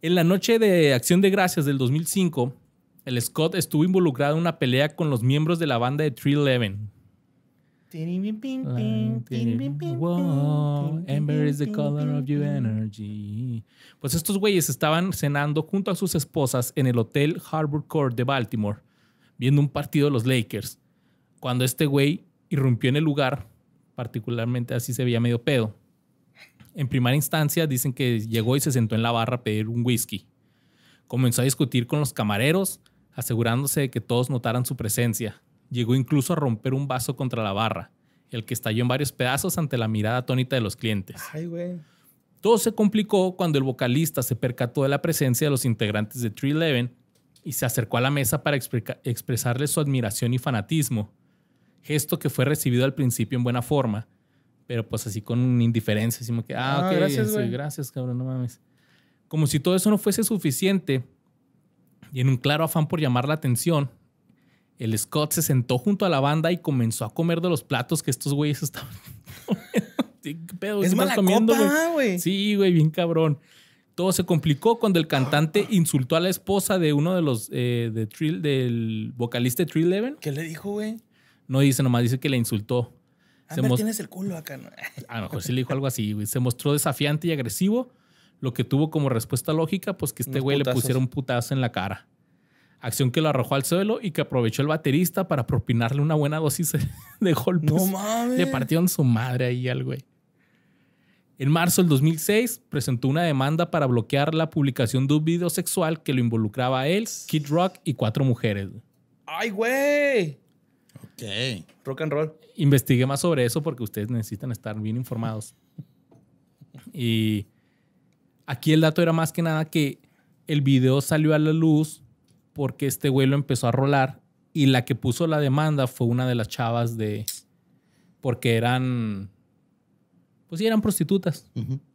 en la noche de Acción de Gracias del 2005, el Scott estuvo involucrado en una pelea con los miembros de la banda de 311. Wow, Pues estos güeyes estaban cenando junto a sus esposas en el Hotel Harbor Court de Baltimore, viendo un partido de los Lakers, cuando este güey irrumpió en el lugar, particularmente así se veía medio pedo. En primera instancia dicen que llegó y se sentó en la barra a pedir un whisky. Comenzó a discutir con los camareros, asegurándose de que todos notaran su presencia. Llegó incluso a romper un vaso contra la barra, el que estalló en varios pedazos ante la mirada atónita de los clientes. Todo se complicó cuando el vocalista se percató de la presencia de los integrantes de Tree Eleven y se acercó a la mesa para expresarle su admiración y fanatismo gesto que fue recibido al principio en buena forma, pero pues así con indiferencia, como que, ah, ah gracias, gracias, cabrón, no mames. Como si todo eso no fuese suficiente, y en un claro afán por llamar la atención, el Scott se sentó junto a la banda y comenzó a comer de los platos que estos güeyes estaban Es mala comiendo, güey. Sí, güey, bien cabrón. Todo se complicó cuando el cantante ah. insultó a la esposa de uno de los eh, de del vocalista de Trill Eleven. ¿Qué le dijo, güey? No dice, nomás dice que le insultó. Se Amber, tienes el culo acá. A lo mejor sí le dijo algo así, güey. Se mostró desafiante y agresivo, lo que tuvo como respuesta lógica, pues que este güey le pusiera un putazo en la cara. Acción que lo arrojó al suelo y que aprovechó el baterista para propinarle una buena dosis de golpes. No mames. Le partieron su madre ahí al güey. En marzo del 2006 presentó una demanda para bloquear la publicación de un video sexual que lo involucraba a él, Kid Rock y cuatro mujeres. ¡Ay, güey! Rock and roll. Investigué más sobre eso porque ustedes necesitan estar bien informados. Y aquí el dato era más que nada que el video salió a la luz porque este güey empezó a rolar y la que puso la demanda fue una de las chavas de... Porque eran pues sí, eran prostitutas.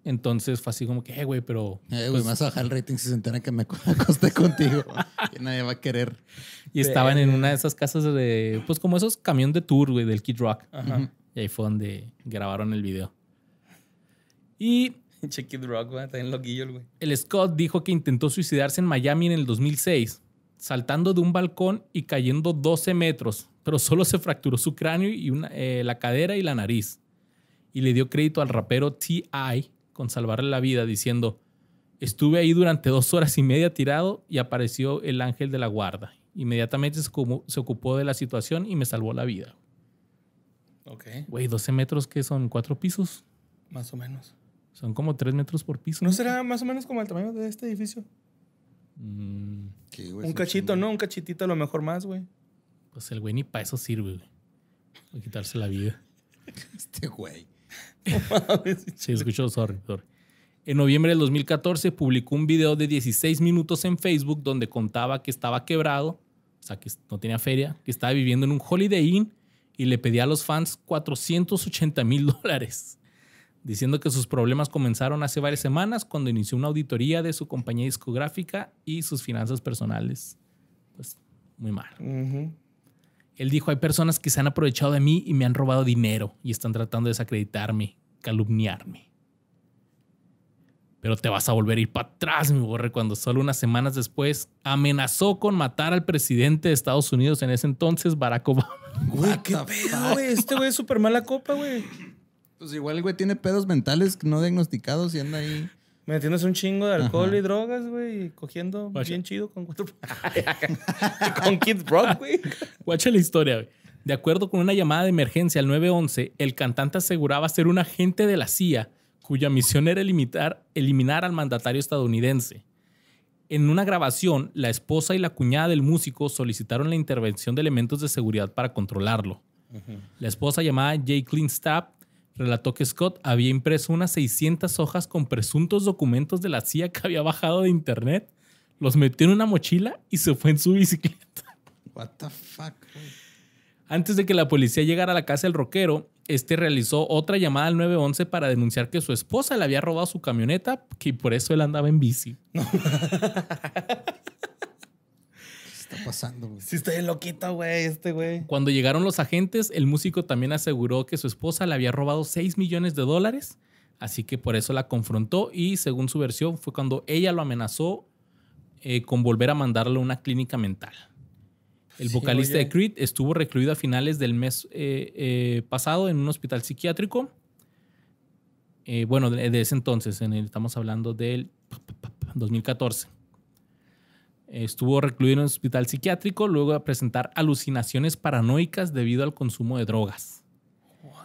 Entonces fue así como que, eh, güey, pero. Eh, güey, pues me más a bajar el rating si se enteran que me acosté contigo. que nadie va a querer. Y estaban en una de esas casas de, pues como esos camión de tour, güey, del Kid Rock. Y ahí fue donde grabaron el video. Y. Kid Rock, güey, güey. El Scott dijo que intentó suicidarse en Miami en el 2006, saltando de un balcón y cayendo 12 metros, pero solo se fracturó su cráneo y una, eh, la cadera y la nariz y le dio crédito al rapero T.I. con salvarle la vida diciendo, estuve ahí durante dos horas y media tirado y apareció el ángel de la guarda. Inmediatamente se ocupó de la situación y me salvó la vida. Ok. Güey, 12 metros que son cuatro pisos. Más o menos. Son como tres metros por piso. ¿No será más o menos como el tamaño de este edificio? Mm. un cachito, ¿no? Un cachitito a lo mejor más, güey. Pues el güey ni para eso sirve, güey. quitarse la vida. Este güey sí, sorry, En noviembre del 2014 publicó un video de 16 minutos en Facebook donde contaba que estaba quebrado, o sea, que no tenía feria, que estaba viviendo en un Holiday Inn y le pedía a los fans 480 mil dólares, diciendo que sus problemas comenzaron hace varias semanas cuando inició una auditoría de su compañía discográfica y sus finanzas personales. Pues muy mal. Él dijo, hay personas que se han aprovechado de mí y me han robado dinero y están tratando de desacreditarme, calumniarme. Pero te vas a volver a ir para atrás, mi borre, cuando solo unas semanas después amenazó con matar al presidente de Estados Unidos en ese entonces, Barack Obama. Güey, qué pedo, güey. Este güey es súper mala copa, güey. Pues igual güey tiene pedos mentales no diagnosticados y anda ahí. Metiéndose un chingo de alcohol y drogas, güey, cogiendo bien chido con cuatro... con kids, Rock, güey. Guacha la historia, güey. De acuerdo con una llamada de emergencia al 911, el cantante aseguraba ser un agente de la CIA cuya misión era eliminar, eliminar al mandatario estadounidense. En una grabación, la esposa y la cuñada del músico solicitaron la intervención de elementos de seguridad para controlarlo. La esposa llamada Jacqueline Stapp relató que Scott había impreso unas 600 hojas con presuntos documentos de la CIA que había bajado de internet, los metió en una mochila y se fue en su bicicleta. What the fuck? Antes de que la policía llegara a la casa del rockero, este realizó otra llamada al 911 para denunciar que su esposa le había robado su camioneta y por eso él andaba en bici. está pasando, Sí, estoy loquito, güey, este güey. Cuando llegaron los agentes, el músico también aseguró que su esposa le había robado 6 millones de dólares, así que por eso la confrontó y según su versión fue cuando ella lo amenazó eh, con volver a mandarlo a una clínica mental. El vocalista de Creed estuvo recluido a finales del mes eh, eh, pasado en un hospital psiquiátrico. bueno, de, ese entonces, en el, estamos hablando del 2014. Estuvo recluido en un hospital psiquiátrico luego de presentar alucinaciones paranoicas debido al consumo de drogas.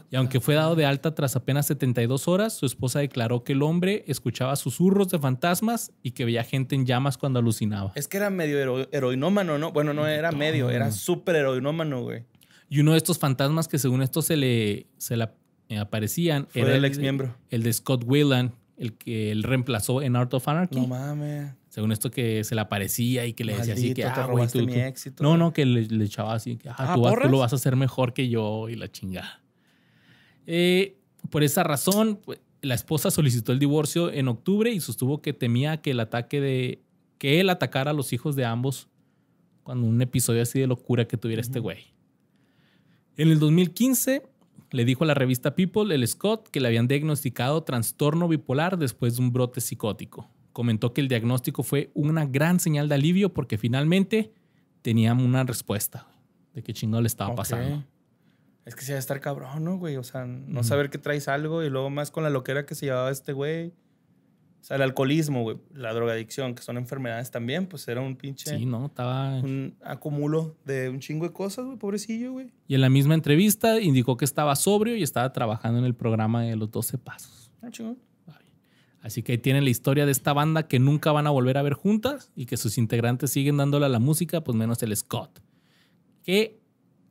Y aunque fue dado de alta tras apenas 72 horas, su esposa declaró que el hombre escuchaba susurros de fantasmas y que veía gente en llamas cuando alucinaba. Es que era medio heroinómano, ¿no? Bueno, no era medio, era súper heroinómano, güey. Y uno de estos fantasmas que según esto se le, se eh, aparecían fue era el, el ex miembro. El de Scott Whelan, el que él reemplazó en Art of Anarchy. No mames. Según esto que se le aparecía y que le decía así que, ah, tú, No, no, que le, echaba así, que, ah, ah, tú, lo vas a hacer mejor que yo y la chingada. Eh, por esa razón, pues, la esposa solicitó el divorcio en octubre y sostuvo que temía que el ataque de que él atacara a los hijos de ambos cuando un episodio así de locura que tuviera este güey. En el 2015 le dijo a la revista People el Scott que le habían diagnosticado trastorno bipolar después de un brote psicótico comentó que el diagnóstico fue una gran señal de alivio porque finalmente teníamos una respuesta de qué chingo le estaba pasando. Es que se va a estar cabrón, ¿no, güey? O sea, no saber que traes algo y luego más con la loquera que se llevaba este güey. O sea, el alcoholismo, güey, la drogadicción, que son enfermedades también, pues era un pinche. Sí, no, estaba. Un acumulo de un chingo de cosas, güey, pobrecillo, güey. Y en la misma entrevista indicó que estaba sobrio y estaba trabajando en el programa de los 12 pasos. Ah, chingón. Así que ahí tienen la historia de esta banda que nunca van a volver a ver juntas y que sus integrantes siguen dándole a la música, pues menos el Scott, que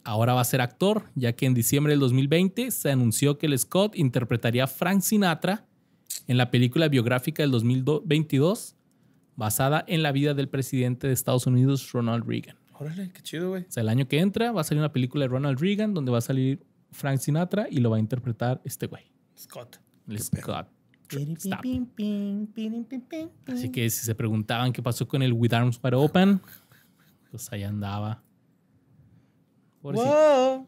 ahora va a ser actor, ya que en diciembre del 2020 se anunció que el Scott interpretaría a Frank Sinatra en la película biográfica del 2022 basada en la vida del presidente de Estados Unidos, Ronald Reagan. Órale, qué chido, güey. O sea, el año que entra va a salir una película de Ronald Reagan donde va a salir Frank Sinatra y lo va a interpretar este güey. Scott. El Scott. Así que si se preguntaban qué pasó con el With Arms Wide Open, pues ahí andaba. Pobrecillo.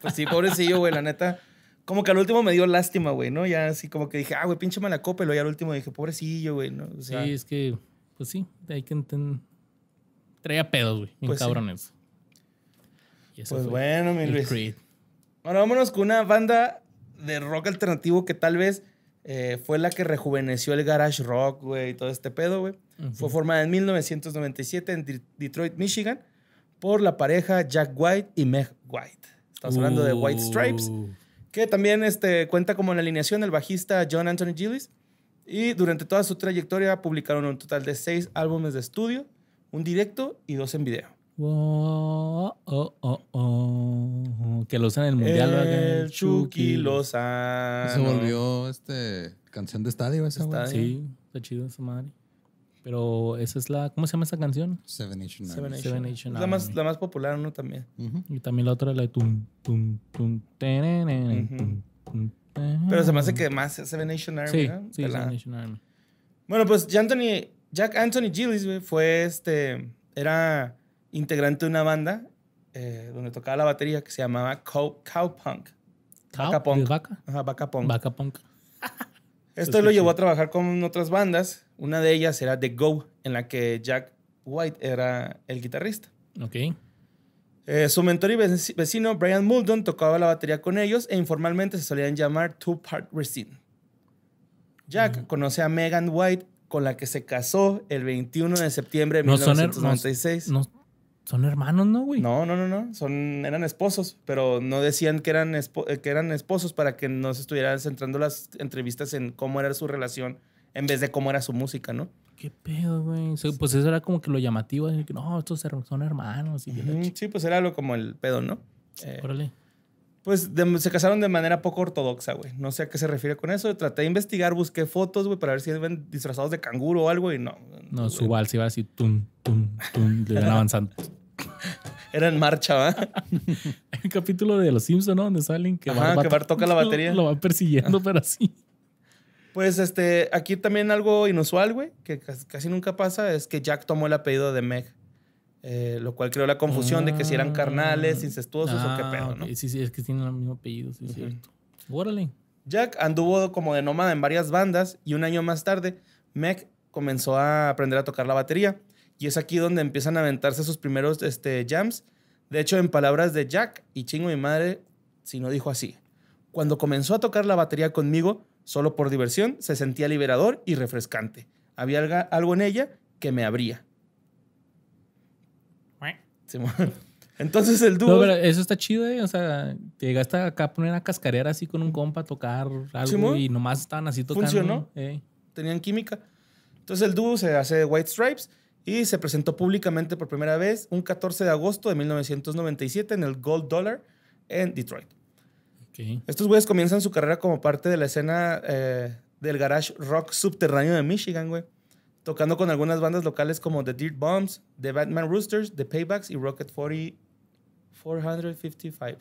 pues sí, pobrecillo, güey, la neta. Como que al último me dio lástima, güey, ¿no? Ya así como que dije, ah, güey, pinche mala copa. Y luego ya al último dije, pobrecillo, güey, ¿no? sí, es que, pues sí, hay que entender. Traía pedos, güey, bien pues cabrones. pues bueno, mi Luis. Creed. Bueno, vámonos con una banda de rock alternativo que tal vez eh, fue la que rejuveneció el garage rock, güey, y todo este pedo, güey. Fue formada en 1997 en Detroit, Michigan, por la pareja Jack White y Meg White. Estamos hablando de White uh. Stripes, que también este, cuenta como en alineación el bajista John Anthony Gillis. Y durante toda su trayectoria publicaron un total de seis álbumes de estudio, un directo y dos en video. Oh, oh, oh, que lo usan en el mundial. El Chucky Lozano. Se volvió este canción de estadio esa, estadio Sí, está chido esa madre. Pero esa es la. ¿Cómo se llama esa canción? Seven Nation Seven Nation. la, más, la más popular, ¿no? También. Y también la otra, la de tum, tum, Pero se me hace que más Seven Nation Army. Sí, ¿verdad? sí Seven Nation Army. Bueno, pues Anthony, Jack Anthony Gillis, fue este. Era integrante de una banda eh, donde tocaba la batería que se llamaba Cow, Punk. Cow, vaca punk. vaca? Esto lo llevó a trabajar con otras bandas. Una de ellas era The Go, en la que Jack White era el guitarrista. Ok. Eh, su mentor y vecino, Brian Muldoon, tocaba la batería con ellos e informalmente se solían llamar Two Part Resin. Jack mm. conoce a Megan White, con la que se casó el 21 de septiembre de 1996 son hermanos, ¿no, güey? No, no, no, no. Son, eran esposos, pero no decían que eran, eh, que eran esposos para que no se estuvieran centrando las entrevistas en cómo era su relación en vez de cómo era su música, ¿no? ¿Qué pedo, güey? pues eso era como que lo llamativo, que no, estos son hermanos. Sí, pues era algo como el pedo, ¿no? Eh, Órale. Pues se casaron de manera poco ortodoxa, güey. No sé a qué se refiere con eso. Traté de investigar, busqué fotos, güey, para ver si ven disfrazados de canguro o algo y no. No, su vals iba así, tum, tum, tum, le iban avanzando. Era en marcha, ¿va? Hay capítulo de Los Simpson, ¿no? Donde salen que, va Bart, tocar toca la batería. Lo, van persiguiendo, pero así. Pues este, aquí también algo inusual, güey, que casi nunca pasa, es que Jack tomó el apellido de Meg. Eh, lo cual creó la confusión de que si eran carnales, ah, incestuosos o qué pedo, ah, ¿no? Sí, sí, es que tienen el mismo apellido, sí, Jack anduvo como de nómada en varias bandas y un año más tarde, Meg comenzó a aprender a tocar la batería. Y es aquí donde empiezan a aventarse sus primeros este, jams. De hecho, en palabras de Jack, y chingo mi madre, si no dijo así. Cuando comenzó a tocar la batería conmigo, solo por diversión, se sentía liberador y refrescante. Había algo en ella que me abría. Entonces el dúo. eso está chido, ¿eh? O sea, llegaste acá a poner una cascarear así con un compa a tocar algo y nomás estaban así tocando. Funcionó. Tenían química. Entonces el dúo se hace White Stripes y se presentó públicamente por primera vez un 14 de agosto de 1997 en el Gold Dollar en Detroit. Estos güeyes comienzan su carrera como parte de la escena eh, del garage rock subterráneo de Michigan, güey. Tocando con algunas bandas locales como The Dirt Bombs, The Batman Roosters, The Paybacks y Rocket 40, 455.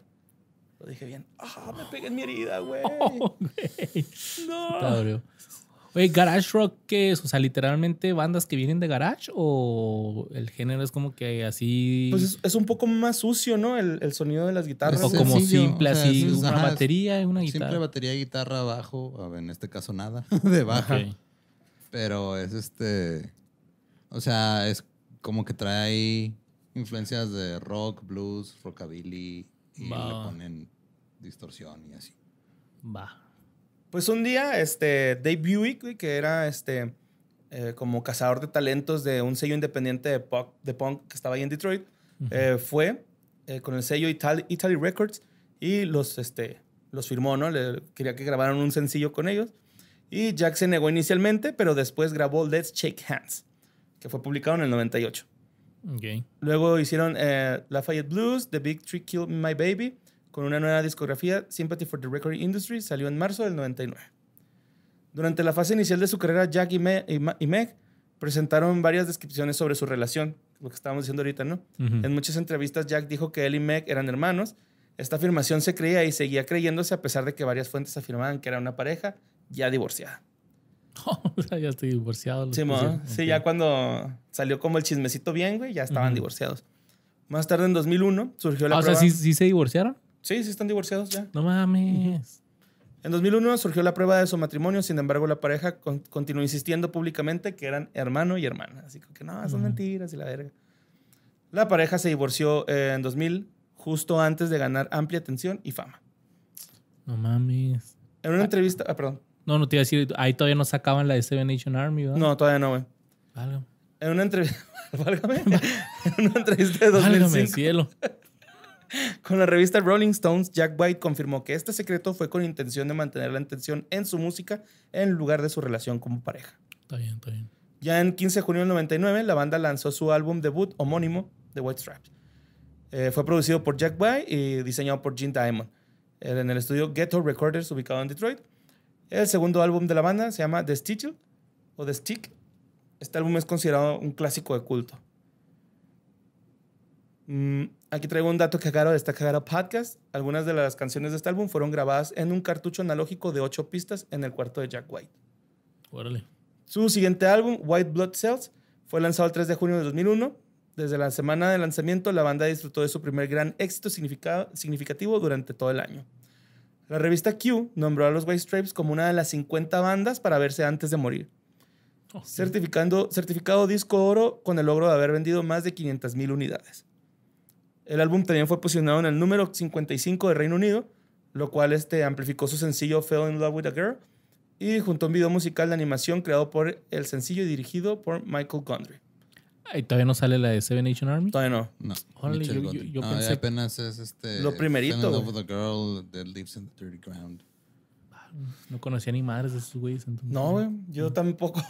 Lo dije bien. ¡Ah, me pegué en mi herida, güey! Oh, ¡No! Oye, garage rock, ¿qué es? O sea, literalmente bandas que vienen de garage o el género es como que así. Pues es, un poco más sucio, ¿no? El, sonido de las guitarras. o como simple, así, una batería, una guitarra. Simple batería, guitarra, bajo, en este caso nada, de baja. Pero es este. O sea, es como que trae influencias de rock, blues, rockabilly y le ponen distorsión y así. Va. Pues un día, este, Dave Buick, que era este, eh, como cazador de talentos de un sello independiente de punk, de punk que estaba ahí en Detroit, eh, fue eh, con el sello Italy Records y los, este, los firmó, ¿no? Le, quería que grabaran un sencillo con ellos. Y Jack se negó inicialmente, pero después grabó Let's Shake Hands, que fue publicado en el 98. Luego hicieron Lafayette Blues, The Big Tree Killed My Baby con una nueva discografía, Sympathy for the Record Industry, salió en marzo del 99. Durante la fase inicial de su carrera, Jack y, Meg presentaron varias descripciones sobre su relación, lo que estábamos diciendo ahorita, ¿no? En muchas entrevistas, Jack dijo que él y Meg eran hermanos. Esta afirmación se creía y seguía creyéndose a pesar de que varias fuentes afirmaban que era una pareja ya divorciada. o sea, ya estoy divorciado. Sí, sí, ya cuando salió como el chismecito bien, güey, ya estaban divorciados. Más tarde, en 2001, surgió la prueba... Ah, o sea, ¿sí, ¿sí, se divorciaron? Sí, sí están divorciados ya. No mames. En 2001 surgió la prueba de su matrimonio, sin embargo la pareja continuó insistiendo públicamente que eran hermano y hermana. Así que no, son mentiras y la verga. La pareja se divorció eh, en 2000, justo antes de ganar amplia atención y fama. No mames. En una entrevista, ah, perdón. No, no te iba a decir, ahí todavía no sacaban la de Seven Nation Army, ¿verdad? No, todavía no, güey. Válgame. En una entrevista, válgame. en una entrevista de 2005. Válgame, cielo. Con la revista Rolling Stones, Jack White confirmó que este secreto fue con intención de mantener la intención en su música en lugar de su relación como pareja. Está bien, está bien. Ya en 15 de junio del 99, la banda lanzó su álbum debut homónimo, The White Stripes. Eh, fue producido por Jack White y diseñado por Gene Diamond eh, en el estudio Ghetto Recorders ubicado en Detroit. El segundo álbum de la banda se llama The Stitch o The Stick. Este álbum es considerado un clásico de culto. Mm, aquí traigo un dato que de esta cagada Podcast. Algunas de las canciones de este álbum fueron grabadas en un cartucho analógico de ocho pistas en el cuarto de Jack White. Su siguiente álbum, White Blood Cells, fue lanzado el 3 de junio de 2001. Desde la semana de lanzamiento, la banda disfrutó de su primer gran éxito significativo durante todo el año. La revista Q nombró a los White Stripes como una de las 50 bandas para verse antes de morir. certificando, certificado disco oro con el logro de haber vendido más de 500.000 unidades. El álbum también fue posicionado en el número 55 de Reino Unido, lo cual este, amplificó su sencillo Fell in Love with a Girl y junto a un video musical de animación creado por el sencillo y dirigido por Michael Gondry. ¿Y todavía no sale la de Seven Nation Army? Todavía no. No. yo, apenas es este, Lo primerito. No conocía ni madres de esos güeyes. no, Yo tampoco.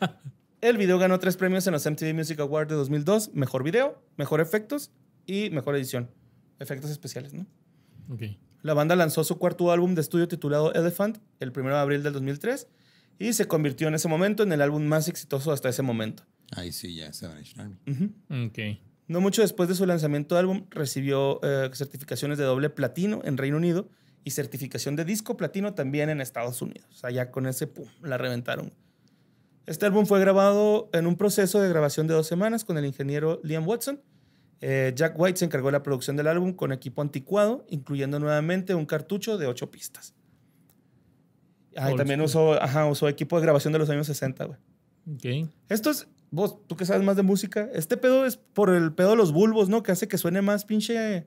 el video ganó tres premios en los MTV Music Awards de 2002. Mejor video, mejor efectos y mejor edición, efectos especiales, ¿no? La banda lanzó su cuarto álbum de estudio titulado Elephant el 1 de abril del 2003 y se convirtió en ese momento en el álbum más exitoso hasta ese momento. Ahí sí, ya, Seven No mucho después de su lanzamiento de álbum, recibió eh, certificaciones de doble platino en Reino Unido y certificación de disco platino también en Estados Unidos. O sea, ya con ese, pum, la reventaron. Este álbum fue grabado en un proceso de grabación de dos semanas con el ingeniero Liam Watson eh, Jack White se encargó de la producción del álbum con equipo anticuado, incluyendo nuevamente un cartucho de ocho pistas. Ah, también usó, ajá, equipo de grabación de los años 60, güey. Esto es, vos, tú que sabes más de música, este pedo es por el pedo de los bulbos, ¿no? Que hace que suene más pinche...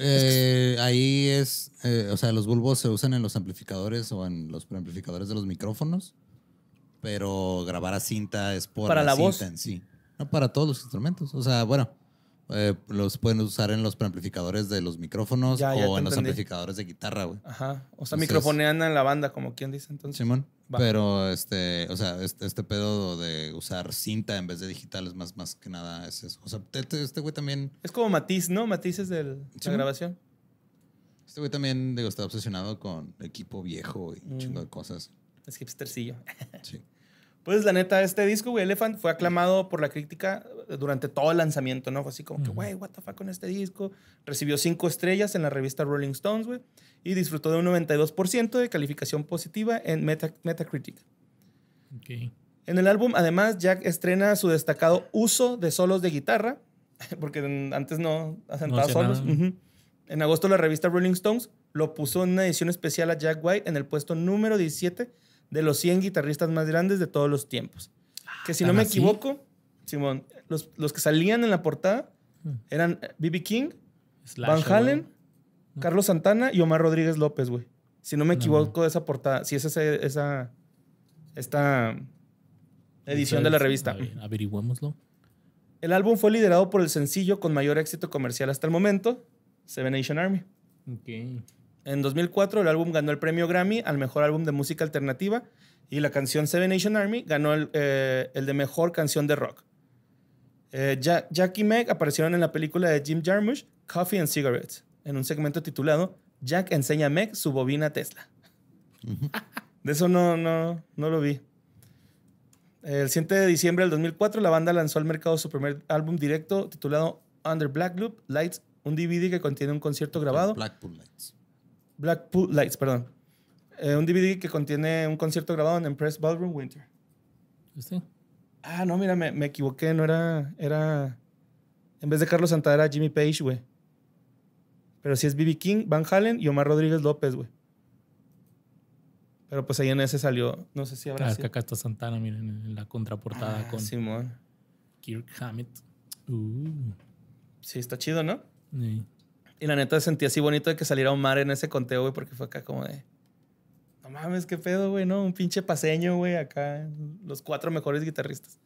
Eh, ahí es, eh, o sea, los bulbos se usan en los amplificadores o en los preamplificadores de los micrófonos, pero grabar a cinta es por para la, cinta voz. en sí. No para todos los instrumentos. O sea, bueno, eh, los pueden usar en los preamplificadores de los micrófonos o en los amplificadores de guitarra, güey. Ajá. O sea, entonces, en la banda, como quien dice entonces. Simón. Pero este, o sea, este, este, pedo de usar cinta en vez de digital es más, más que nada es eso. O sea, este güey también. Es como matiz, ¿no? Matices de la grabación. Este güey también, digo, está obsesionado con equipo viejo y mm. chingo de cosas. Es hipstercillo. Sí. Pues la neta, este disco, güey, Elephant, fue aclamado por la crítica durante todo el lanzamiento, ¿no? Fue así como que, güey, what the fuck con este disco. Recibió cinco estrellas en la revista Rolling Stones, güey, y disfrutó de un 92% de calificación positiva en Metacritic. En el álbum, además, Jack estrena su destacado uso de solos de guitarra, porque antes no asentaba solos. En agosto, la revista Rolling Stones lo puso en una edición especial a Jack White en el puesto número 17 de los 100 guitarristas más grandes de todos los tiempos. Ah, que si no me equivoco, Simón, los, que salían en la portada mm. eran B.B. King, Van Halen, Carlos Santana y Omar Rodríguez López, güey. Si no me equivoco de esa portada, si es esa, esa esta edición de la revista. Averigüémoslo. El álbum fue liderado por el sencillo con mayor éxito comercial hasta el momento, Seven Nation Army. Okay. En 2004 el álbum ganó el premio Grammy al mejor álbum de música alternativa y la canción Seven Nation Army ganó el, eh, de mejor canción de rock. Eh, Jack y Meg aparecieron en la película de Jim Jarmusch, Coffee and Cigarettes, en un segmento titulado Jack enseña a Meg su bobina Tesla. de eso no, no, no lo vi. El 7 de diciembre del 2004, la banda lanzó al mercado su primer álbum directo titulado Under Black Loop Lights, un DVD que contiene un concierto grabado. Blackpool Blackpool Lights, perdón. Eh, un DVD que contiene un concierto grabado en Empress Ballroom Winter. ¿Este? Ah, no, mira, me, equivoqué. No era. Era. En vez de Carlos Santana era Jimmy Page, güey. Pero sí es B.B. King, Van Halen y Omar Rodríguez López, güey. Pero pues ahí en ese salió. No sé si habrá. Ah, que acá está Santana, miren, en la contraportada ah, con. Simón. Kirk Hammett. Uh. Sí, está chido, ¿no? Sí. Y la neta sentí así bonito de que saliera Omar en ese conteo, güey, porque fue acá como de. No mames, qué pedo, güey, ¿no? Un pinche paseño, güey, acá. Los cuatro mejores guitarristas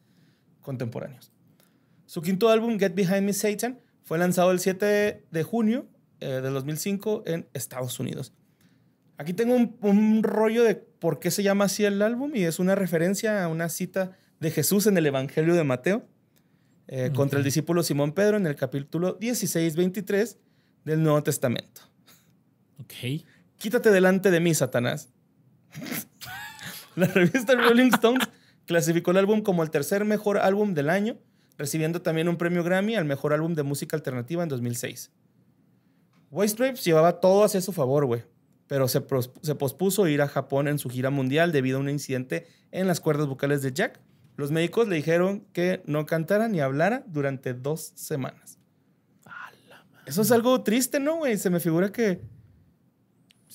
contemporáneos. Su quinto álbum, Get Behind Me Satan, fue lanzado el 7 de junio eh, de 2005 en Estados Unidos. Aquí tengo un, rollo de por qué se llama así el álbum y es una referencia a una cita de Jesús en el Evangelio de Mateo eh, contra el discípulo Simón Pedro en el capítulo 16, 23 del Nuevo Testamento. Ok. Quítate delante de mí, Satanás. la revista Rolling Stones clasificó el álbum como el tercer mejor álbum del año, recibiendo también un premio Grammy al mejor álbum de música alternativa en 2006. White Stripes llevaba todo hacia su favor, güey, pero se, se pospuso ir a Japón en su gira mundial debido a un incidente en las cuerdas vocales de Jack. Los médicos le dijeron que no cantara ni hablara durante dos semanas. Eso es algo triste, ¿no, güey? Se me figura que...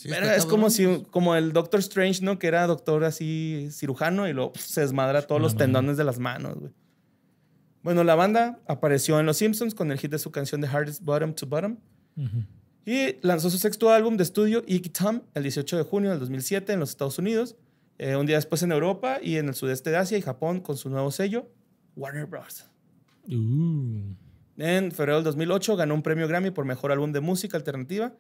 es como si, como el Doctor Strange, ¿no? Que era doctor así, cirujano, y lo se desmadra todos los tendones de las manos, güey. Bueno, la banda apareció en Los Simpsons con el hit de su canción The Hardest Bottom to Bottom. Y lanzó su sexto álbum de estudio, Iggy Tom, el 18 de junio del 2007 en los Estados Unidos. Eh, un día después en Europa y en el sudeste de Asia y Japón con su nuevo sello, Warner Bros. Uh. En febrero del 2008 ganó un premio Grammy por Mejor Álbum de Música Alternativa.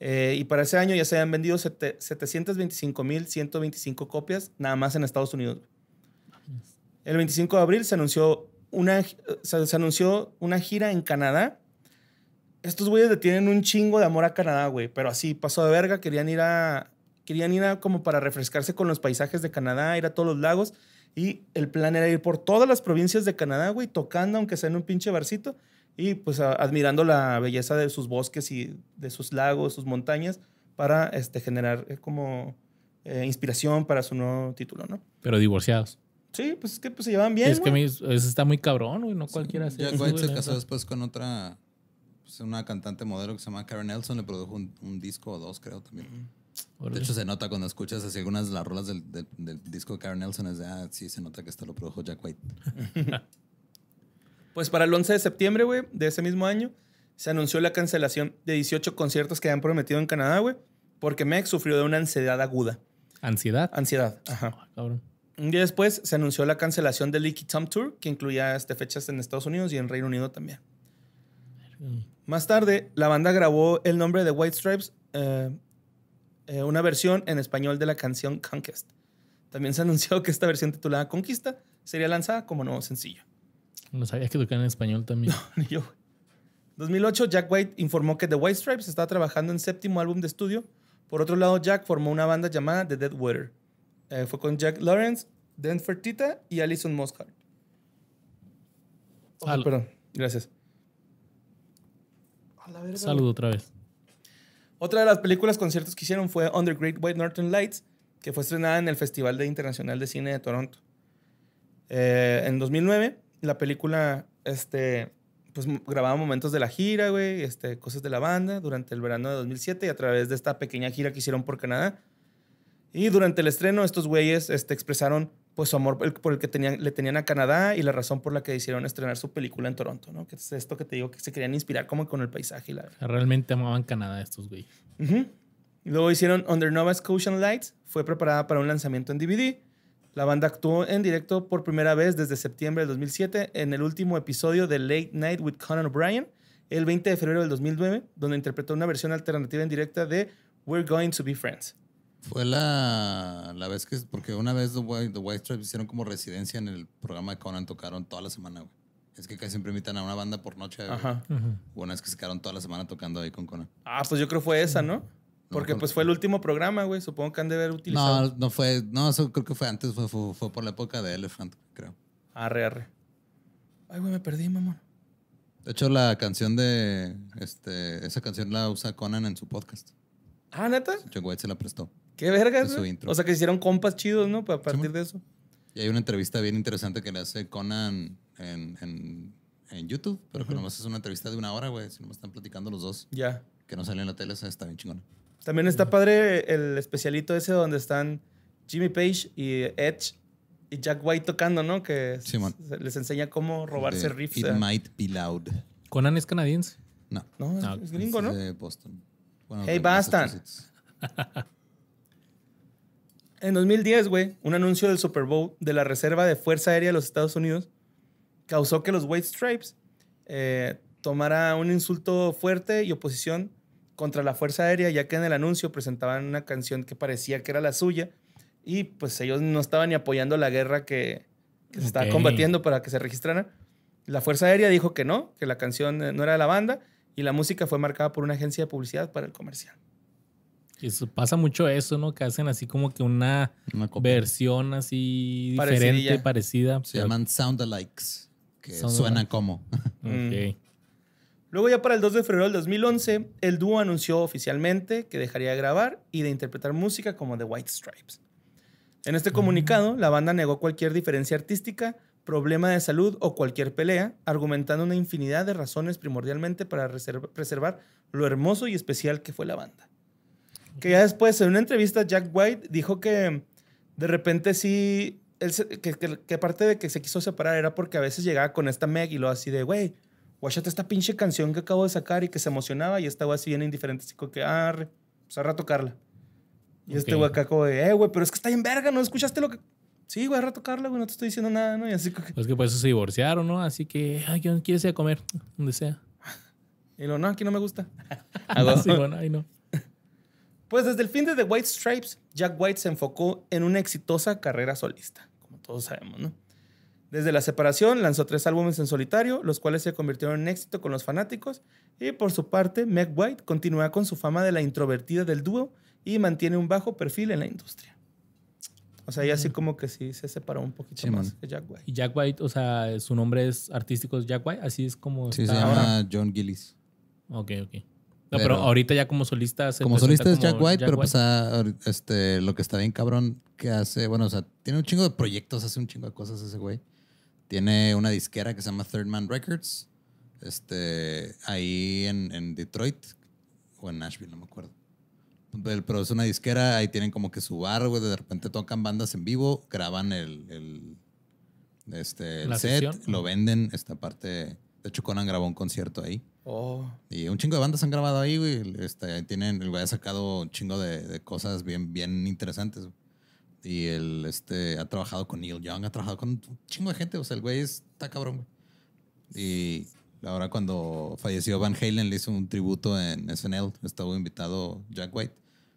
Eh, y para ese año ya se habían vendido 725.125 copias nada más en Estados Unidos. El 25 de abril se anunció una, se, anunció una gira en Canadá. Estos güeyes le tienen un chingo de amor a Canadá, güey. Pero así, pasó de verga, querían ir a... Querían ir a como para refrescarse con los paisajes de Canadá, ir a todos los lagos. Y el plan era ir por todas las provincias de Canadá, güey, tocando, aunque sea en un pinche barcito y pues admirando la belleza de sus bosques y de sus lagos, sus montañas, para este, generar eh, como eh, inspiración para su nuevo título, ¿no? Pero divorciados. Sí, pues es que pues, se llevan bien. es que está muy cabrón, güey, no cualquiera se Jack White casó después con otra, pues, una cantante modelo que se llama Karen Nelson, le produjo un, disco o dos, creo también. De hecho, se nota cuando escuchas así algunas de las rolas del, del, disco de Karen Nelson, es de, ah, sí, se nota que esto lo produjo Jack White. Pues para el 11 de septiembre, güey, de ese mismo año, se anunció la cancelación de 18 conciertos que habían prometido en Canadá, güey, porque Meg sufrió de una ansiedad aguda. ¿Ansiedad? Ansiedad, ajá. Ah, cabrón. Un día después se anunció la cancelación del Leaky Tom Tour, que incluía este, fechas en Estados Unidos y en Reino Unido también. Más tarde, la banda grabó el nombre de White Stripes, eh, eh, una versión en español de la canción Conquest. También se anunció que esta versión titulada Conquista sería lanzada como nuevo sencillo. No sabía que tocaban en español también. En 2008, Jack White informó que The White Stripes estaba trabajando en séptimo álbum de estudio. Por otro lado, Jack formó una banda llamada The Dead Weather. Eh, fue con Jack Lawrence, Dan Fertita y Alison Mosshart. Oh, perdón, gracias. Saludo otra vez. Otra de las películas conciertos que hicieron fue Under Great White Northern Lights, que fue estrenada en el Festival de Internacional de Cine de Toronto. Eh, en 2009, la película, este, pues grababa momentos de la gira, güey, este, cosas de la banda durante el verano de 2007 y a través de esta pequeña gira que hicieron por Canadá. Y durante el estreno, estos güeyes este, expresaron pues, su amor por el que tenían, le tenían a Canadá y la razón por la que hicieron estrenar su película en Toronto, ¿no? Que es esto que te digo, que se querían inspirar como con el paisaje. La... Realmente amaban Canadá estos güeyes. Y Luego hicieron Under Nova Scotian Lights, fue preparada para un lanzamiento en DVD la banda actuó en directo por primera vez desde septiembre del 2007 en el último episodio de Late Night with Conan O'Brien, el 20 de febrero del 2009, donde interpretó una versión alternativa en directa de We're Going to Be Friends. Fue la, vez que, porque una vez The White, Stripes hicieron como residencia en el programa de Conan, tocaron toda la semana, Es que casi siempre invitan a una banda por noche. Ajá. Bueno, es que se quedaron toda la semana tocando ahí con Conan. Ah, pues yo creo fue esa, ¿no? Porque pues fue el último programa, güey. Supongo que han de haber utilizado. No, no fue. No, eso creo que fue antes. Fue, por la época de Elephant, creo. Arre, arre. Ay, güey, me perdí, mamá. De hecho, la canción de. este Esa canción la usa Conan en su podcast. Ah, neta. White se la prestó. Qué verga? su intro. O sea, que hicieron compas chidos, ¿no? A partir de eso. Y hay una entrevista bien interesante que le hace Conan en, en, en YouTube, pero que nomás es una entrevista de una hora, güey. Si nomás están platicando los dos. Ya. Que no sale en la tele, está bien chingona. También está padre el especialito ese donde están Jimmy Page y Edge y Jack White tocando, ¿no? Que les enseña cómo robarse riffs. It might be loud. ¿Conan es canadiense? No. No, es, ah, gringo, ¿no? De Boston. hey, basta. en 2010, güey, un anuncio del Super Bowl de la Reserva de Fuerza Aérea de los Estados Unidos causó que los White Stripes eh, tomara un insulto fuerte y oposición contra la Fuerza Aérea, ya que en el anuncio presentaban una canción que parecía que era la suya y pues ellos no estaban ni apoyando la guerra que, se estaba combatiendo para que se registraran. La Fuerza Aérea dijo que no, que la canción eh, no era de la banda y la música fue marcada por una agencia de publicidad para el comercial. Y eso, pasa mucho eso, ¿no? Que hacen así como que una, versión así diferente, parecida. Se llaman soundalikes, que suena como. Mm. Luego ya para el 2 de febrero del 2011, el dúo anunció oficialmente que dejaría de grabar y de interpretar música como The White Stripes. En este comunicado, la banda negó cualquier diferencia artística, problema de salud o cualquier pelea, argumentando una infinidad de razones primordialmente para preservar lo hermoso y especial que fue la banda. Que ya después, en una entrevista, Jack White dijo que de repente sí, que, aparte parte de que se quiso separar era porque a veces llegaba con esta Meg y lo así de, güey, guachate esta pinche canción que acabo de sacar y que se emocionaba y estaba así bien indiferente, así como que, ah, pues rato tocarla. Y este güey acá de, eh, güey, pero es que está en verga, ¿no escuchaste lo que...? Sí, güey, rato tocarla, güey, no te estoy diciendo nada, ¿no? Y así como que... Pues que por eso se divorciaron, ¿no? Así que, ay, ¿quién quiere a comer, donde sea. Y lo, no, aquí no me gusta. Ah, sí, bueno, ahí no. Pues desde el fin de The White Stripes, Jack White se enfocó en una exitosa carrera solista, como todos sabemos, ¿no? Desde la separación lanzó tres álbumes en solitario, los cuales se convirtieron en éxito con los fanáticos, y por su parte, Meg White continúa con su fama de la introvertida del dúo y mantiene un bajo perfil en la industria. O sea, y así como que sí se separó un poquito más de Jack White. Y Jack White, o sea, su nombre es artístico es Jack White, así es como. Sí, se llama John Gillis. Ok, ok. pero, ahorita ya como solista Como solista es Jack White, pero pasa pues, ah, este, lo que está bien cabrón que hace, bueno, o sea, tiene un chingo de proyectos, hace un chingo de cosas ese güey. Tiene una disquera que se llama Third Man Records, este, ahí en, Detroit o en Nashville, no me acuerdo. Pero es una disquera, ahí tienen como que su bar, güey, de repente tocan bandas en vivo, graban el, este, set, lo venden, esta parte. De hecho, Conan grabó un concierto ahí. Oh. Y un chingo de bandas han grabado ahí, güey. Este, tienen, el güey ha sacado un chingo de, cosas bien, bien interesantes. Y él este, ha trabajado con Neil Young, ha trabajado con un chingo de gente. O sea, el güey está cabrón, güey. Y ahora cuando falleció Van Halen le hizo un tributo en SNL. estuvo invitado Jack White.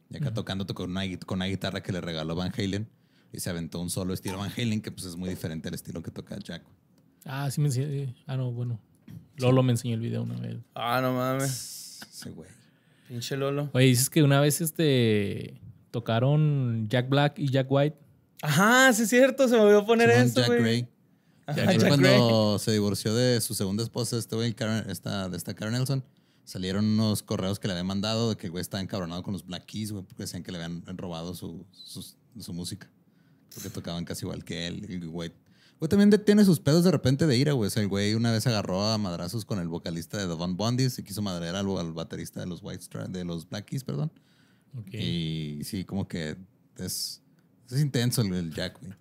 Y acá tocando con una, con una guitarra que le regaló Van Halen. Y se aventó un solo estilo Van Halen que pues es muy diferente al estilo que toca Jack. Ah, sí me enseñó. Ah, no, bueno. Lolo me enseñó el video una vez. Ah, no mames. Ese güey. Pinche Lolo. Oye, dices que una vez este tocaron Jack Black y Jack White. Ajá, sí es cierto, se me olvidó poner eso, Jack cuando se divorció de su segunda esposa, este güey, de esta Karen Nelson, salieron unos correos que le habían mandado de que el güey estaba encabronado con los Black Keys, güey, porque decían que le habían robado su, música. Porque tocaban casi igual que él, el güey. Güey, también tiene sus pedos de repente de ira, güey. el güey una vez agarró a madrazos con el vocalista de The Von Bondis y quiso madrear al, al baterista de los, White de los Black Keys, perdón. Y sí, como que es, es intenso el, Jack, güey.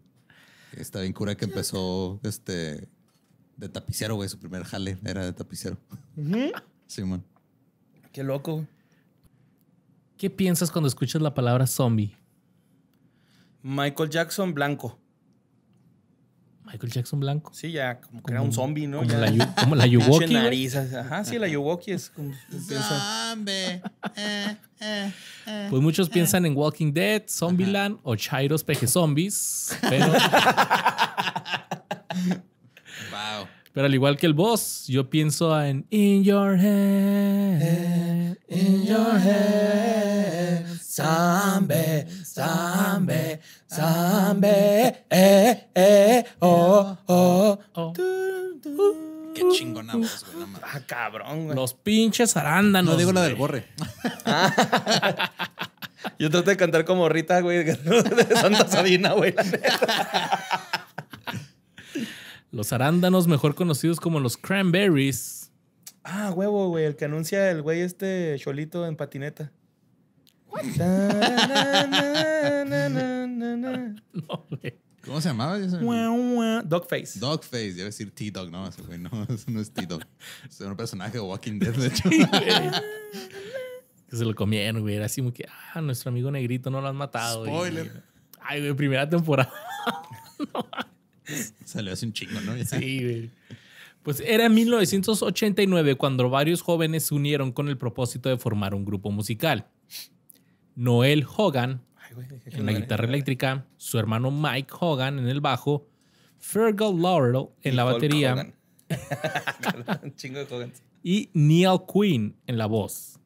Está bien cura que empezó este de tapicero, güey. Su primer jale era de tapicero. Sí, Qué loco. ¿Qué piensas cuando escuchas la palabra zombie? Michael Jackson blanco. Michael Jackson blanco. Sí, ya como, que era un zombie, ¿no? Como la, como Yuwoki. nariz, ajá, sí, la Yuwoki es como... Zombie. eh, eh, eh, pues muchos piensan eh. en Walking Dead, Zombieland o Chairos Peje Zombies, pero... wow. Pero al igual que el boss, yo pienso en In your head, eh, in your head, zombie, Zambe, Zambe, eh, eh, oh, oh, oh. Uh, qué chingona uh. voz, güey. ah, cabrón, güey. Los pinches arándanos. No digo la del borre. Yo trato de cantar como Rita, güey, de Santa Sabina, güey. Los arándanos, mejor conocidos como los cranberries. Ah, huevo, güey, el que anuncia el güey este cholito en patineta. ¿Cómo se llamaba? Dogface. Dogface, debe decir T-Dog, no, ese güey no, eso no es T-Dog. Es un personaje de Walking Dead, de hecho. se lo comieron, güey. Era así como que, ah, nuestro amigo negrito no lo han matado. Spoiler. Ay, güey, primera temporada. Salió hace un chingo, ¿no? Sí, güey. Pues era en 1989 cuando varios jóvenes se unieron con el propósito de formar un grupo musical. Noel Hogan en la guitarra eléctrica, su hermano Mike Hogan en el bajo, Fergal Laurel en la batería. Y Neil Quinn en la voz.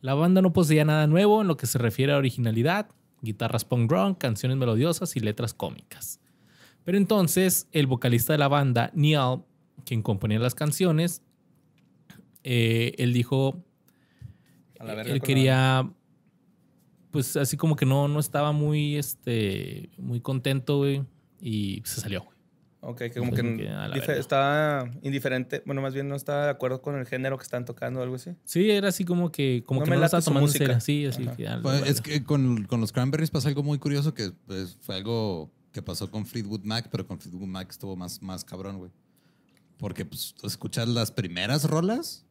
La banda no poseía nada nuevo en lo que se refiere a originalidad, guitarras punk rock, canciones melodiosas y letras cómicas. Pero entonces el vocalista de la banda, Neil, quien componía las canciones, eh, él dijo, él quería pues así como que no, no estaba muy, este, muy contento, güey, y se salió, güey. Ok, que como que, estaba indiferente, bueno, más bien no estaba de acuerdo con el género que están tocando o algo así. Sí, era así como que como que me no estaba tomando música. Sí, así pues, es que con, los Cranberries pasa algo muy curioso que pues, fue algo que pasó con Fleetwood Mac, pero con Fleetwood Mac estuvo más, más cabrón, güey. Porque pues escuchas las primeras rolas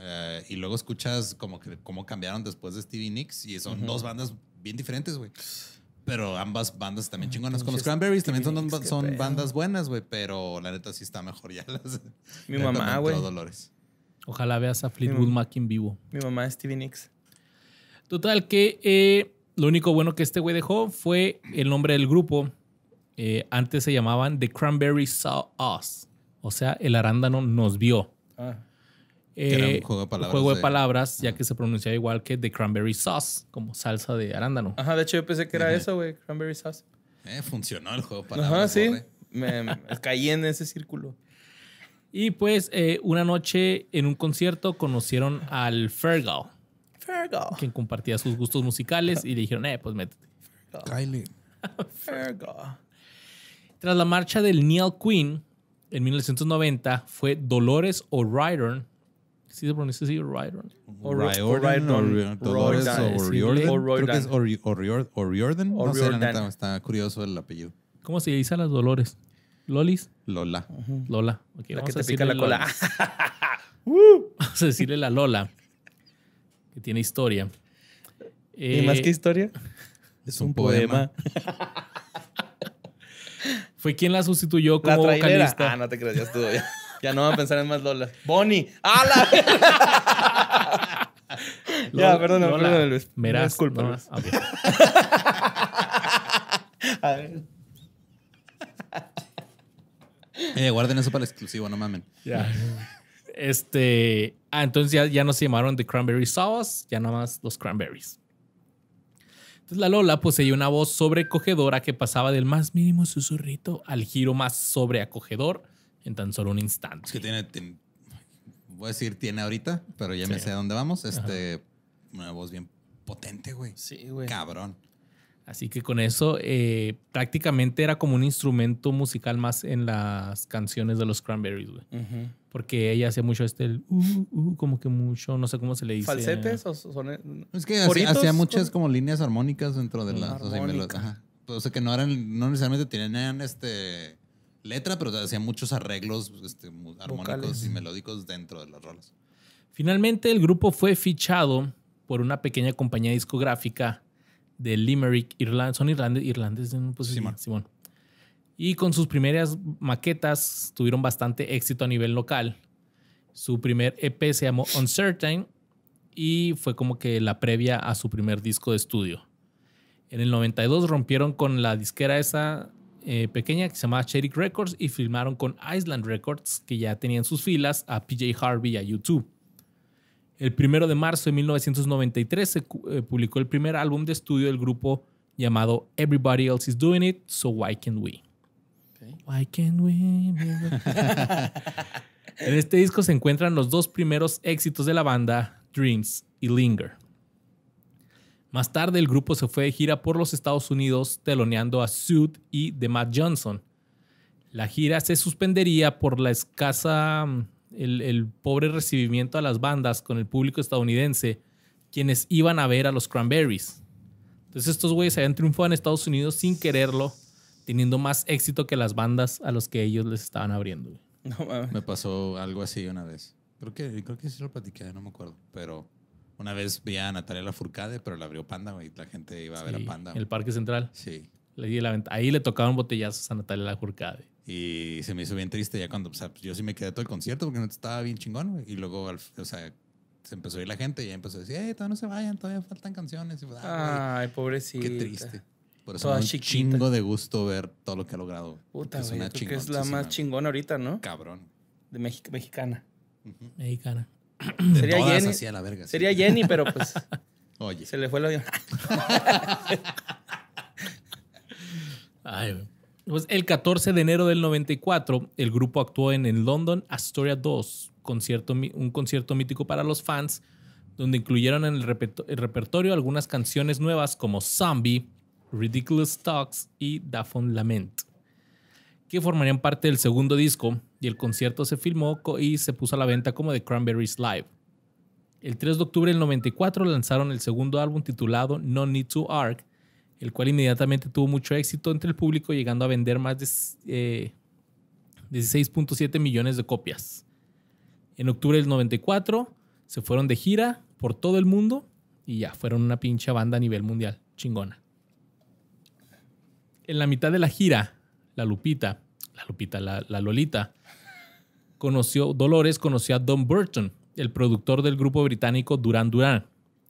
eh, y luego escuchas como que cómo cambiaron después de Stevie Nicks y son dos bandas bien diferentes, güey. Pero ambas bandas también chingonas. Con los Cranberries también son, son bandas buenas, güey. Pero la neta sí está mejor ya las. Mi mamá, güey. Ojalá veas a Fleetwood Mac en vivo. Mi mamá es Stevie Nicks. Total, que eh, lo único bueno que este güey dejó fue el nombre del grupo. Eh, antes se llamaban The Cranberries Saw Us. O sea, el arándano nos vio. Ah. Eh, juego de palabras. ya que se pronunciaba igual que The Cranberry Sauce, como salsa de arándano. Ajá, de hecho yo pensé que era eso, güey, Cranberry Sauce. Eh, funcionó el juego de palabras. Ajá, sí. Me, caí en ese círculo. Y pues eh, una noche en un concierto conocieron al Fergal. Fergal. Quien compartía sus gustos musicales y le dijeron, eh, pues métete. Kylie. Fergal. Tras la marcha del Neil Queen en 1990 fue Dolores O'Riordan ¿Sí se pronuncia así? Ryder O Riordan. O Riordan. O Riordan. No sé, está curioso el apellido. ¿Cómo se dice a las Dolores? ¿Lolis? Lola. Lola. la vamos que te pica la cola. vamos a decirle la Lola, que tiene historia. Eh, ¿Y más que eh, historia? Es un, poema. Fue quien la sustituyó como vocalista. Ah, no te creas, ya estuvo ya. Ya no va a pensar en más Lola. Bonnie. ¡Hala! ya, perdón, perdón, Luis. no. disculpa, no, a ver. Eh, guarden eso para el exclusivo, no mamen. Ya. Este. Ah, entonces ya, no se llamaron The Cranberry Sauce, ya nada más los cranberries. Entonces la Lola poseía una voz sobrecogedora que pasaba del más mínimo susurrito al giro más sobreacogedor en tan solo un instante. Es que tiene, voy a decir tiene ahorita, pero ya me sé a dónde vamos. Este, una voz bien potente, güey. Sí, güey. Cabrón. Así que con eso eh, prácticamente era como un instrumento musical más en las canciones de los Cranberries, güey. Porque ella hacía mucho este, uh, uh, como que mucho, no sé cómo se le dice. ¿Falsetes o son Es que hacía, muchas como líneas armónicas dentro de las... Armónica. Pues, o sea, que no eran, no necesariamente tenían este letra, pero hacía muchos arreglos pues, este, armónicos y melódicos dentro de los roles Finalmente, el grupo fue fichado por una pequeña compañía discográfica de Limerick, Irlanda. Son irlandeses, irlandes, pues, Simón. Y con sus primeras maquetas tuvieron bastante éxito a nivel local. Su primer EP se llamó Uncertain y fue como que la previa a su primer disco de estudio. En el 92 rompieron con la disquera esa eh, pequeña que se llamaba Cherry Records y filmaron con Island Records, que ya tenían sus filas a PJ Harvey y a YouTube. El primero de marzo de 1993 se eh, publicó el primer álbum de estudio del grupo llamado Everybody Else Is Doing It, So Why Can't We? Why Can't We? en este disco se encuentran los dos primeros éxitos de la banda, Dreams y Linger. Más tarde el grupo se fue de gira por los Estados Unidos teloneando a Suit y The Matt Johnson. La gira se suspendería por la escasa, mm, el, pobre recibimiento a las bandas con el público estadounidense, quienes iban a ver a los Cranberries. Entonces estos güeyes habían triunfado en Estados Unidos sin quererlo, teniendo más éxito que las bandas a los que ellos les estaban abriendo. me pasó algo así una vez. Creo que, creo que sí lo platicé, no me acuerdo, pero una vez vi a Natalia Lafourcade, pero la abrió Panda, y La gente iba a ver a Panda. en El Parque Central. Sí. Ahí le tocaban botellazos a Natalia Lafourcade. Y se me hizo bien triste ya cuando, o sea, yo sí me quedé todo el concierto porque no estaba bien chingón, Y luego, o sea, se empezó a ir la gente y ya empezó a decir, eh, todavía no se vayan, todavía faltan canciones. Y, pues, ah, Ay, pobrecita. Qué triste. Por eso Toda un chingo de gusto ver todo lo que ha logrado. Puta, güey. una es la más chingona ahorita, ¿no? Cabrón. De Mex mexicana. Mexicana sería Jenny. pero pues. Oye. Se le fue el avión. pues el 14 de enero del 94, el grupo actuó en el London Astoria 2, concierto, un concierto mítico para los fans, donde incluyeron en el, el repertorio algunas canciones nuevas como Zombie, Ridiculous Talks y Daphne Lament que formarían parte del segundo disco y el concierto se filmó y se puso a la venta como The Cranberries Live. El 3 de octubre del 94 lanzaron el segundo álbum titulado No Need to Arc, el cual inmediatamente tuvo mucho éxito entre el público, llegando a vender más de 16.7 eh, millones de copias. En octubre del 94 se fueron de gira por todo el mundo y ya fueron una pincha banda a nivel mundial, chingona. En la mitad de la gira, La Lupita la Lupita, la, Lolita, conoció, Dolores conoció a Don Burton, el productor del grupo británico Duran Duran.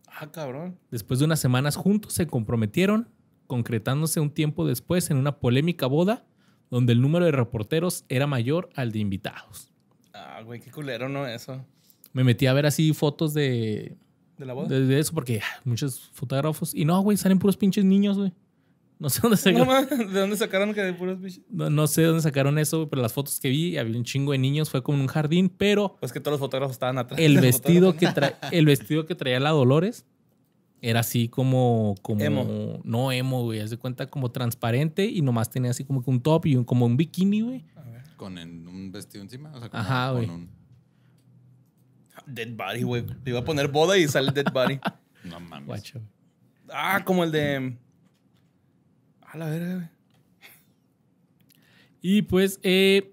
Ah, cabrón. Después de unas semanas juntos se comprometieron, concretándose un tiempo después en una polémica boda donde el número de reporteros era mayor al de invitados. Ah, güey, qué culero, ¿no? Eso. Me metí a ver así fotos de... ¿De la boda? De, eso, porque ah, muchos fotógrafos... Y no, güey, salen puros pinches niños, güey. No sé dónde sacaron. No, ¿De dónde sacaron que de puros bichos? No, sé dónde sacaron eso, pero las fotos que vi, había un chingo de niños, fue como en un jardín, pero. Pues que todos los fotógrafos estaban atrás. El, vestido que, el vestido que traía la Dolores era así como. como No emo, güey. Haz de cuenta como transparente y nomás tenía así como que un top y como un bikini, güey. Con un vestido encima. Ajá, güey. Dead body, güey. Le iba a poner boda y sale dead body. no mames. Ah, como el de. A la Y pues eh,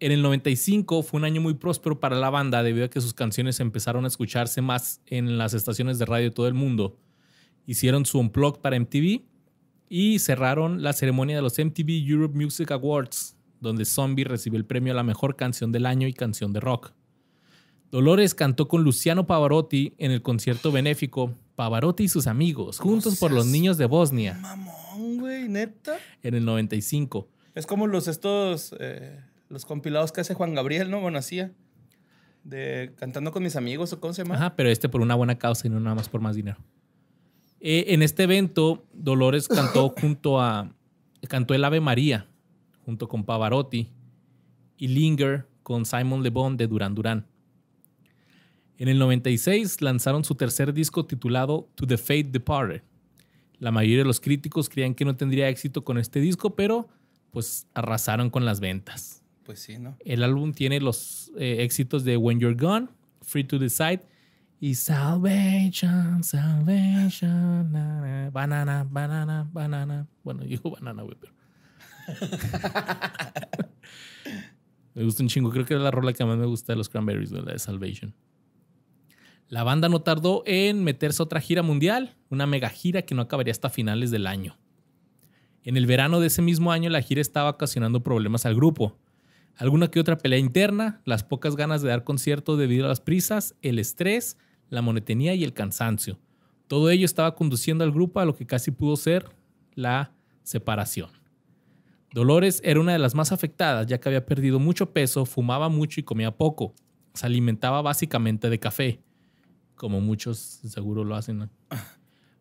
en el 95 fue un año muy próspero para la banda debido a que sus canciones empezaron a escucharse más en las estaciones de radio de todo el mundo. Hicieron su unplug para MTV y cerraron la ceremonia de los MTV Europe Music Awards, donde Zombie recibió el premio a la mejor canción del año y canción de rock. Dolores cantó con Luciano Pavarotti en el concierto benéfico Pavarotti y sus amigos, juntos por los niños de Bosnia. Mamón, güey, neta. En el 95. Es como los estos, eh, los compilados que hace Juan Gabriel, ¿no? Bueno, hacía. De Cantando con mis amigos o cómo se llama. Ajá, pero este por una buena causa y no nada más por más dinero. Eh, en este evento, Dolores cantó junto a. Cantó el Ave María junto con Pavarotti y Linger con Simon Le de Duran Duran. En el 96 lanzaron su tercer disco titulado To the Fate Departed. La mayoría de los críticos creían que no tendría éxito con este disco, pero pues arrasaron con las ventas. Pues sí, ¿no? El álbum tiene los eh, éxitos de When You're Gone, Free to Decide y Salvation, Salvation, banana, banana, banana. Bueno, dijo banana, güey, pero. me gusta un chingo. Creo que era la rola que más me gusta de los Cranberries, ¿no? la de Salvation. La banda no tardó en meterse a otra gira mundial, una mega gira que no acabaría hasta finales del año. En el verano de ese mismo año la gira estaba ocasionando problemas al grupo. Alguna que otra pelea interna, las pocas ganas de dar concierto debido a las prisas, el estrés, la monetenía y el cansancio. Todo ello estaba conduciendo al grupo a lo que casi pudo ser la separación. Dolores era una de las más afectadas ya que había perdido mucho peso, fumaba mucho y comía poco. Se alimentaba básicamente de café como muchos seguro lo hacen. ¿no? Ah,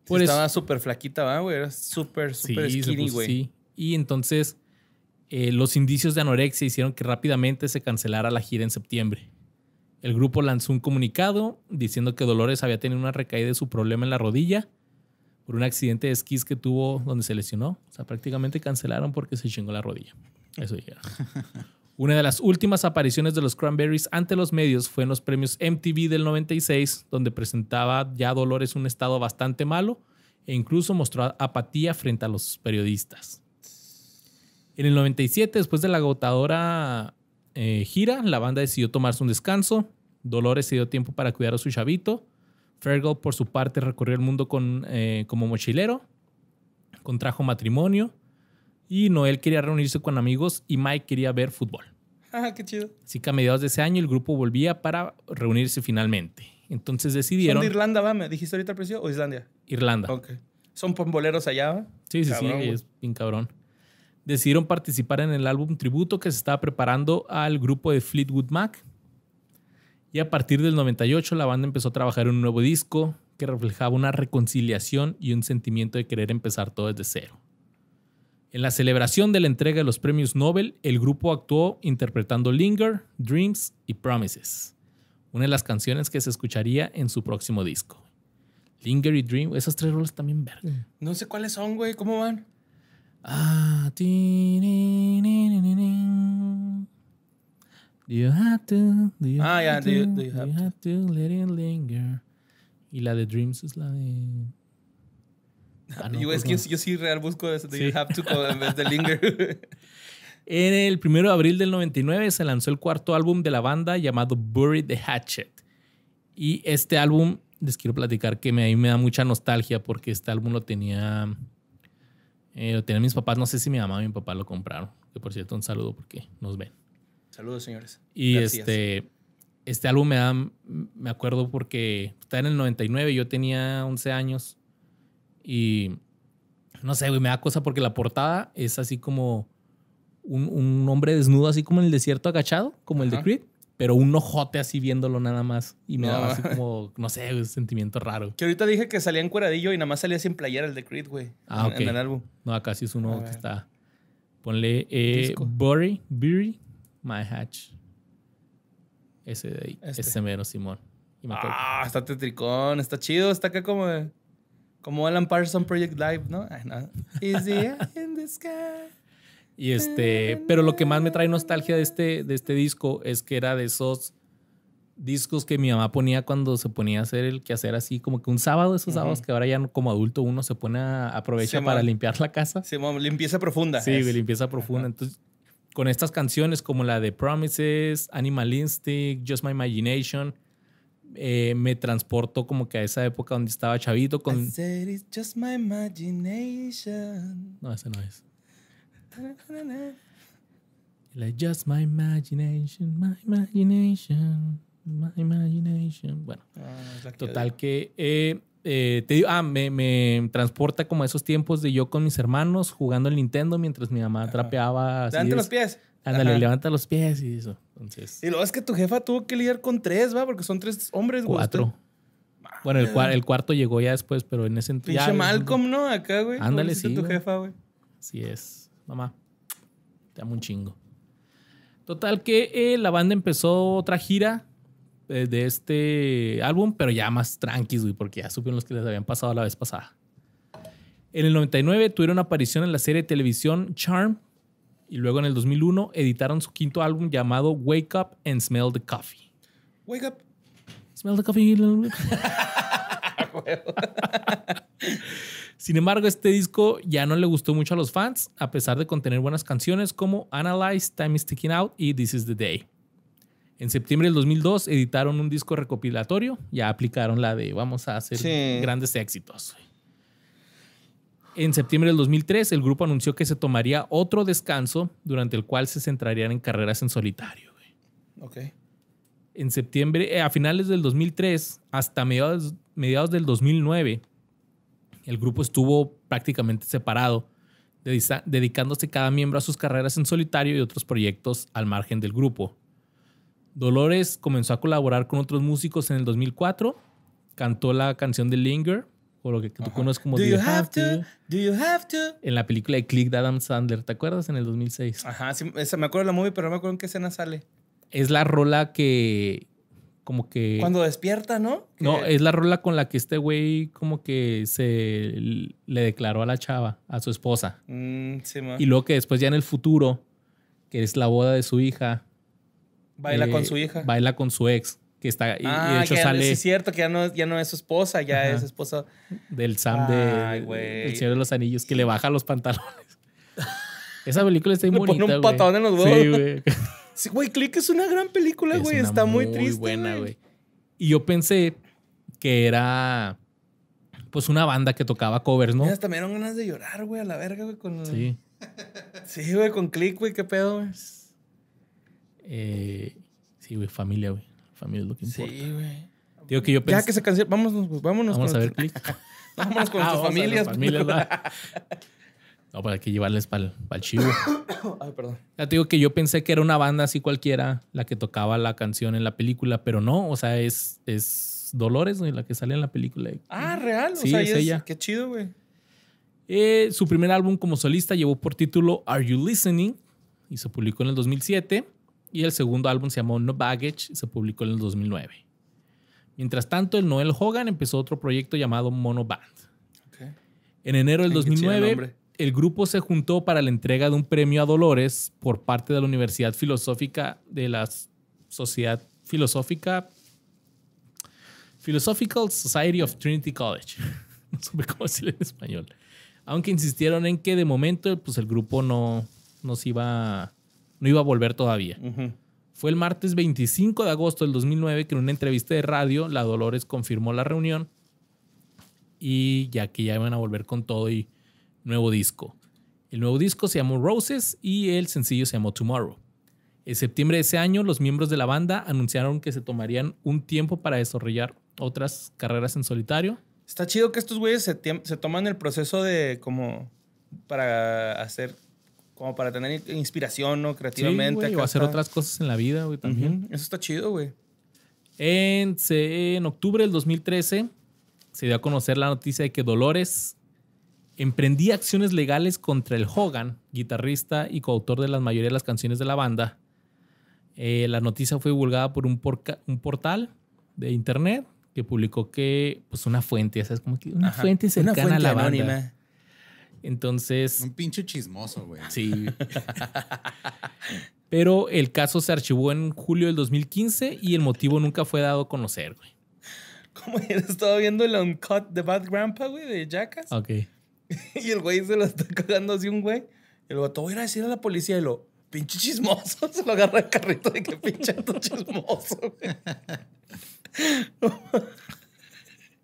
estaba súper flaquita, ¿verdad, güey? Era súper, súper skinny, güey. Sí, y entonces eh, los indicios de anorexia hicieron que rápidamente se cancelara la gira en septiembre. El grupo lanzó un comunicado diciendo que Dolores había tenido una recaída de su problema en la rodilla por un accidente de esquís que tuvo donde se lesionó. O sea, prácticamente cancelaron porque se chingó la rodilla. Eso dijeron. Una de las últimas apariciones de los Cranberries ante los medios fue en los premios MTV del 96, donde presentaba ya Dolores un estado bastante malo e incluso mostró apatía frente a los periodistas. En el 97, después de la agotadora eh, gira, la banda decidió tomarse un descanso. Dolores se dio tiempo para cuidar a su chavito. Fergal, por su parte, recorrió el mundo con, eh, como mochilero. Contrajo matrimonio y Noel quería reunirse con amigos y Mike quería ver fútbol. Ah, qué chido. Así que a mediados de ese año el grupo volvía para reunirse finalmente. Entonces decidieron. ¿Son de Irlanda, va? ¿Me dijiste ahorita al precio, ¿O Islandia? Irlanda. Ok. ¿Son pomboleros allá, Sí, sí, sí, es cabrón. Decidieron participar en el álbum tributo que se estaba preparando al grupo de Fleetwood Mac. Y a partir del 98 la banda empezó a trabajar en un nuevo disco que reflejaba una reconciliación y un sentimiento de querer empezar todo desde cero. En la celebración de la entrega de los premios Nobel, el grupo actuó interpretando Linger, Dreams y Promises, una de las canciones que se escucharía en su próximo disco. Linger y Dream, esas tres rolas también verdes. No sé cuáles son, güey, ¿cómo van? Ah, ti, ni, ni, ni, Do you have to? Do you ah, ya, do, you, have, you have to let it linger? Y la de Dreams es la de yo, sí real busco en en el 1 de abril del 99 se lanzó el cuarto álbum de la banda llamado Bury the Hatchet. Y este álbum, les quiero platicar que a mí me da mucha nostalgia porque este álbum lo tenía, eh, lo tenían mis papás. No sé si mi mamá o mi papá lo compraron. Que por cierto, un saludo porque nos ven. Saludos, señores. Y este este álbum me da, me acuerdo porque está en el 99, yo tenía 11 años y no sé, güey, me da cosa porque la portada es así como un, un hombre desnudo, así como en el desierto agachado, como el de Creed, pero un ojote así viéndolo nada más. Y me da así como, no sé, un sentimiento raro. Que ahorita dije que salía en cueradillo y nada más salía sin playera el de Creed, güey. Ah, en, el álbum. No, acá sí es uno que está. Ponle eh, Bury, My Hatch. Ese de ahí, este. ese menos, Simón. ah, está tetricón, está chido, está acá como. Como Alan Parsons Project Live, ¿no? sky. Y este, pero lo que más me trae nostalgia de este, de este disco es que era de esos discos que mi mamá ponía cuando se ponía a hacer el quehacer así, como que un sábado, esos sábados que ahora ya como adulto uno se pone a aprovechar para limpiar la casa. Sí, limpieza profunda. Sí, limpieza profunda. Entonces, con estas canciones como la de Promises, Animal Instinct, Just My Imagination, eh, me transportó como que a esa época donde estaba chavito con... No, ese no es. Like just my imagination, my imagination, my imagination. Bueno, ah, total que... Eh, eh, te digo, ah, me, me, transporta como a esos tiempos de yo con mis hermanos jugando el Nintendo mientras mi mamá trapeaba. Así los pies? Ándale, levanta los pies y eso. y luego es que tu jefa tuvo que lidiar con tres, ¿va? Porque son tres hombres, güey. Cuatro. Bueno, el, cuarto llegó ya después, pero en ese entonces. Pinche Malcolm, ¿no? Acá, güey. Ándale, sí. tu jefa, güey. Así es. Mamá, te amo un chingo. Total que eh, la banda empezó otra gira eh, de este álbum, pero ya más tranquis, güey, porque ya supieron los que les habían pasado la vez pasada. En el 99 tuvieron aparición en la serie de televisión Charm y luego en el 2001 editaron su quinto álbum llamado Wake Up and Smell the Coffee. Wake Up. Smell the Coffee. Sin embargo, este disco ya no le gustó mucho a los fans, a pesar de contener buenas canciones como Analyze, Time is Ticking Out y This is the Day. En septiembre del 2002 editaron un disco recopilatorio, ya aplicaron la de vamos a hacer grandes éxitos. En septiembre del 2003, el grupo anunció que se tomaría otro descanso durante el cual se centrarían en carreras en solitario. En septiembre, eh, a finales del 2003 hasta mediados, mediados del 2009, el grupo estuvo prácticamente separado, dedicándose cada miembro a sus carreras en solitario y otros proyectos al margen del grupo. Dolores comenzó a colaborar con otros músicos en el 2004, cantó la canción de Linger lo que tú conoces como do, you have to, do you have to. En la película de Click de Adam Sandler, ¿te acuerdas? En el 2006. Ajá, sí, me acuerdo de la movie, pero no me acuerdo en qué escena sale. Es la rola que como que Cuando despierta, ¿no? No, es la rola con la que este güey como que se le declaró a la chava, a su esposa. Mm, sí, Y luego que después ya en el futuro, que es la boda de su hija, baila con eh, su hija. Baila con su ex que está. Y, de ah, hecho que sale. Es cierto que ya no, ya no es su esposa, ya es esposa. Del Sam de, El Señor de los Anillos, que le baja los pantalones. Esa película está muy bonita. Pone un patón en los huevos. Sí, güey. Click es una gran película, güey. está muy, triste. buena, güey. Y yo pensé que era pues una banda que tocaba covers, ¿no? Hasta me ganas de llorar, güey, a la verga, güey, con... Sí. Sí, güey, con Click, güey, qué pedo, güey. Eh, sí, güey, familia, güey mí lo que importa. Sí, güey. Digo que yo pensé. Ya que se cancela, vámonos, pues, vámonos. Vamos con a ver vámonos con nuestras familias. familias no, para que llevarles para el chivo. Ay, perdón. Ya te digo que yo pensé que era una banda así cualquiera la que tocaba la canción en la película, pero no, o sea, es, es Dolores, la que sale en la película. Ah, real, sí, o sea, es, ella. Qué chido, güey. Eh, su primer álbum como solista llevó por título Are You Listening y se publicó en el 2007 y el segundo álbum se llamó No Baggage y se publicó en el 2009. Mientras tanto, el Noel Hogan empezó otro proyecto llamado Mono Band. En enero del 2009, el grupo se juntó para la entrega de un premio a Dolores por parte de la Universidad Filosófica de la Sociedad Filosófica Philosophical Society of Trinity College. no supe cómo decirlo en español. Aunque insistieron en que de momento pues, el grupo no, nos se iba no iba a volver todavía. Fue el martes 25 de agosto del 2009 que en una entrevista de radio la Dolores confirmó la reunión y ya que ya iban a volver con todo y nuevo disco. El nuevo disco se llamó Roses y el sencillo se llamó Tomorrow. En septiembre de ese año, los miembros de la banda anunciaron que se tomarían un tiempo para desarrollar otras carreras en solitario. Está chido que estos güeyes se, se toman el proceso de como para hacer como para tener inspiración, ¿no? Creativamente. Sí, o hacer otras cosas en la vida, güey, también. Eso está chido, güey. En, en octubre del 2013 se dio a conocer la noticia de que Dolores emprendía acciones legales contra el Hogan, guitarrista y coautor de la mayoría de las canciones de la banda. Eh, la noticia fue divulgada por un, un, portal de internet que publicó que, pues, una fuente, ¿sabes? Como que una fuente cercana una la banda. Entonces. Un pinche chismoso, güey. Sí. Pero el caso se archivó en julio del 2015 y el motivo nunca fue dado a conocer, güey. Como he estaba viendo el uncut de Bad Grandpa, güey, de Jackass. Ok. y el güey se lo está cagando así un güey. Y luego todo iba a decir a la policía y lo, pinche chismoso. Se lo agarra el carrito de que pinche chismoso, güey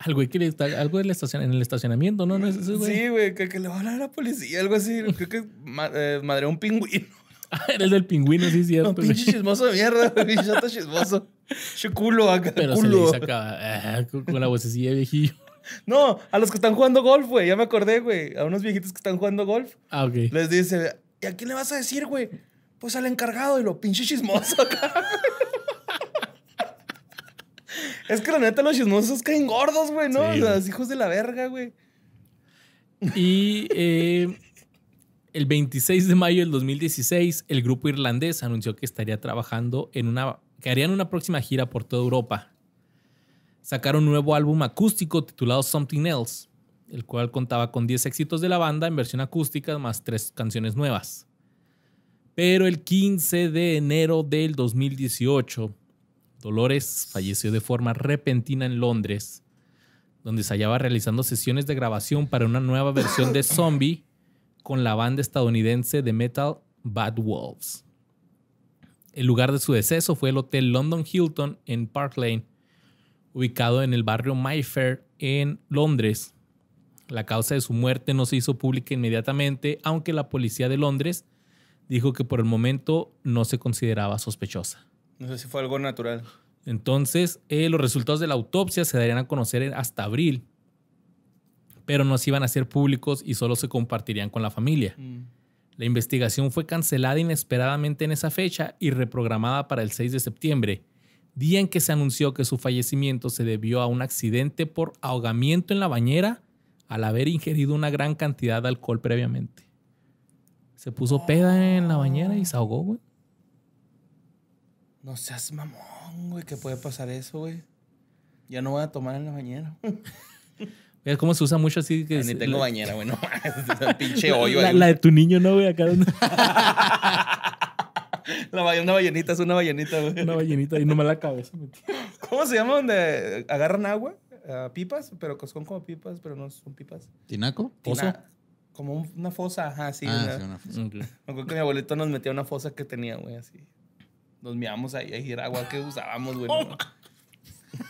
algo que está, algo en el estacionamiento, ¿no? ¿No Sí, güey, que, que, le va a hablar a la policía, algo así. Creo que es eh, madre un pingüino. Ah, eres del pingüino, sí, cierto. Un pinche chismoso de mierda, güey. chismoso. Yo culo acá, Pero se le dice acá, ah, con la vocecilla viejillo. No, a los que están jugando golf, güey. Ya me acordé, güey. A unos viejitos que están jugando golf. Ah, ok. Les dice, ¿y a quién le vas a decir, güey? Pues al encargado y lo pinche chismoso acá. Es que la neta, los chismosos caen gordos, güey, ¿no? los hijos de la verga, güey. Y eh, el 26 de mayo del 2016, el grupo irlandés anunció que estaría trabajando en una. que harían una próxima gira por toda Europa. Sacaron un nuevo álbum acústico titulado Something Else, el cual contaba con 10 éxitos de la banda en versión acústica más tres canciones nuevas. Pero el 15 de enero del 2018 Dolores falleció de forma repentina en Londres, donde se hallaba realizando sesiones de grabación para una nueva versión de Zombie con la banda estadounidense de metal Bad Wolves. El lugar de su deceso fue el Hotel London Hilton en Park Lane, ubicado en el barrio Mayfair en Londres. La causa de su muerte no se hizo pública inmediatamente, aunque la policía de Londres dijo que por el momento no se consideraba sospechosa. No sé si fue algo natural. Entonces, eh, los resultados de la autopsia se darían a conocer hasta abril, pero no se iban a ser públicos y solo se compartirían con la familia. Mm. La investigación fue cancelada inesperadamente en esa fecha y reprogramada para el 6 de septiembre, día en que se anunció que su fallecimiento se debió a un accidente por ahogamiento en la bañera al haber ingerido una gran cantidad de alcohol previamente. Se puso peda en la bañera y se ahogó, güey. No seas mamón, güey, que puede pasar eso, güey. Ya no voy a tomar en la bañera. Es cómo se usa mucho así que... Ni tengo bañera, güey, pinche hoyo la, de tu niño, ¿no, güey? Acá donde... la una ballenita, es una ballenita, güey. Una ballenita y no me la cabeza, ¿Cómo se llama donde agarran agua? pipas, pero son como pipas, pero no son pipas. ¿Tinaco? fosa como una fosa, ajá, sí. Ah, sí, Me acuerdo que mi abuelito nos metía una fosa que tenía, güey, así nos miramos ahí a agua que usábamos, güey.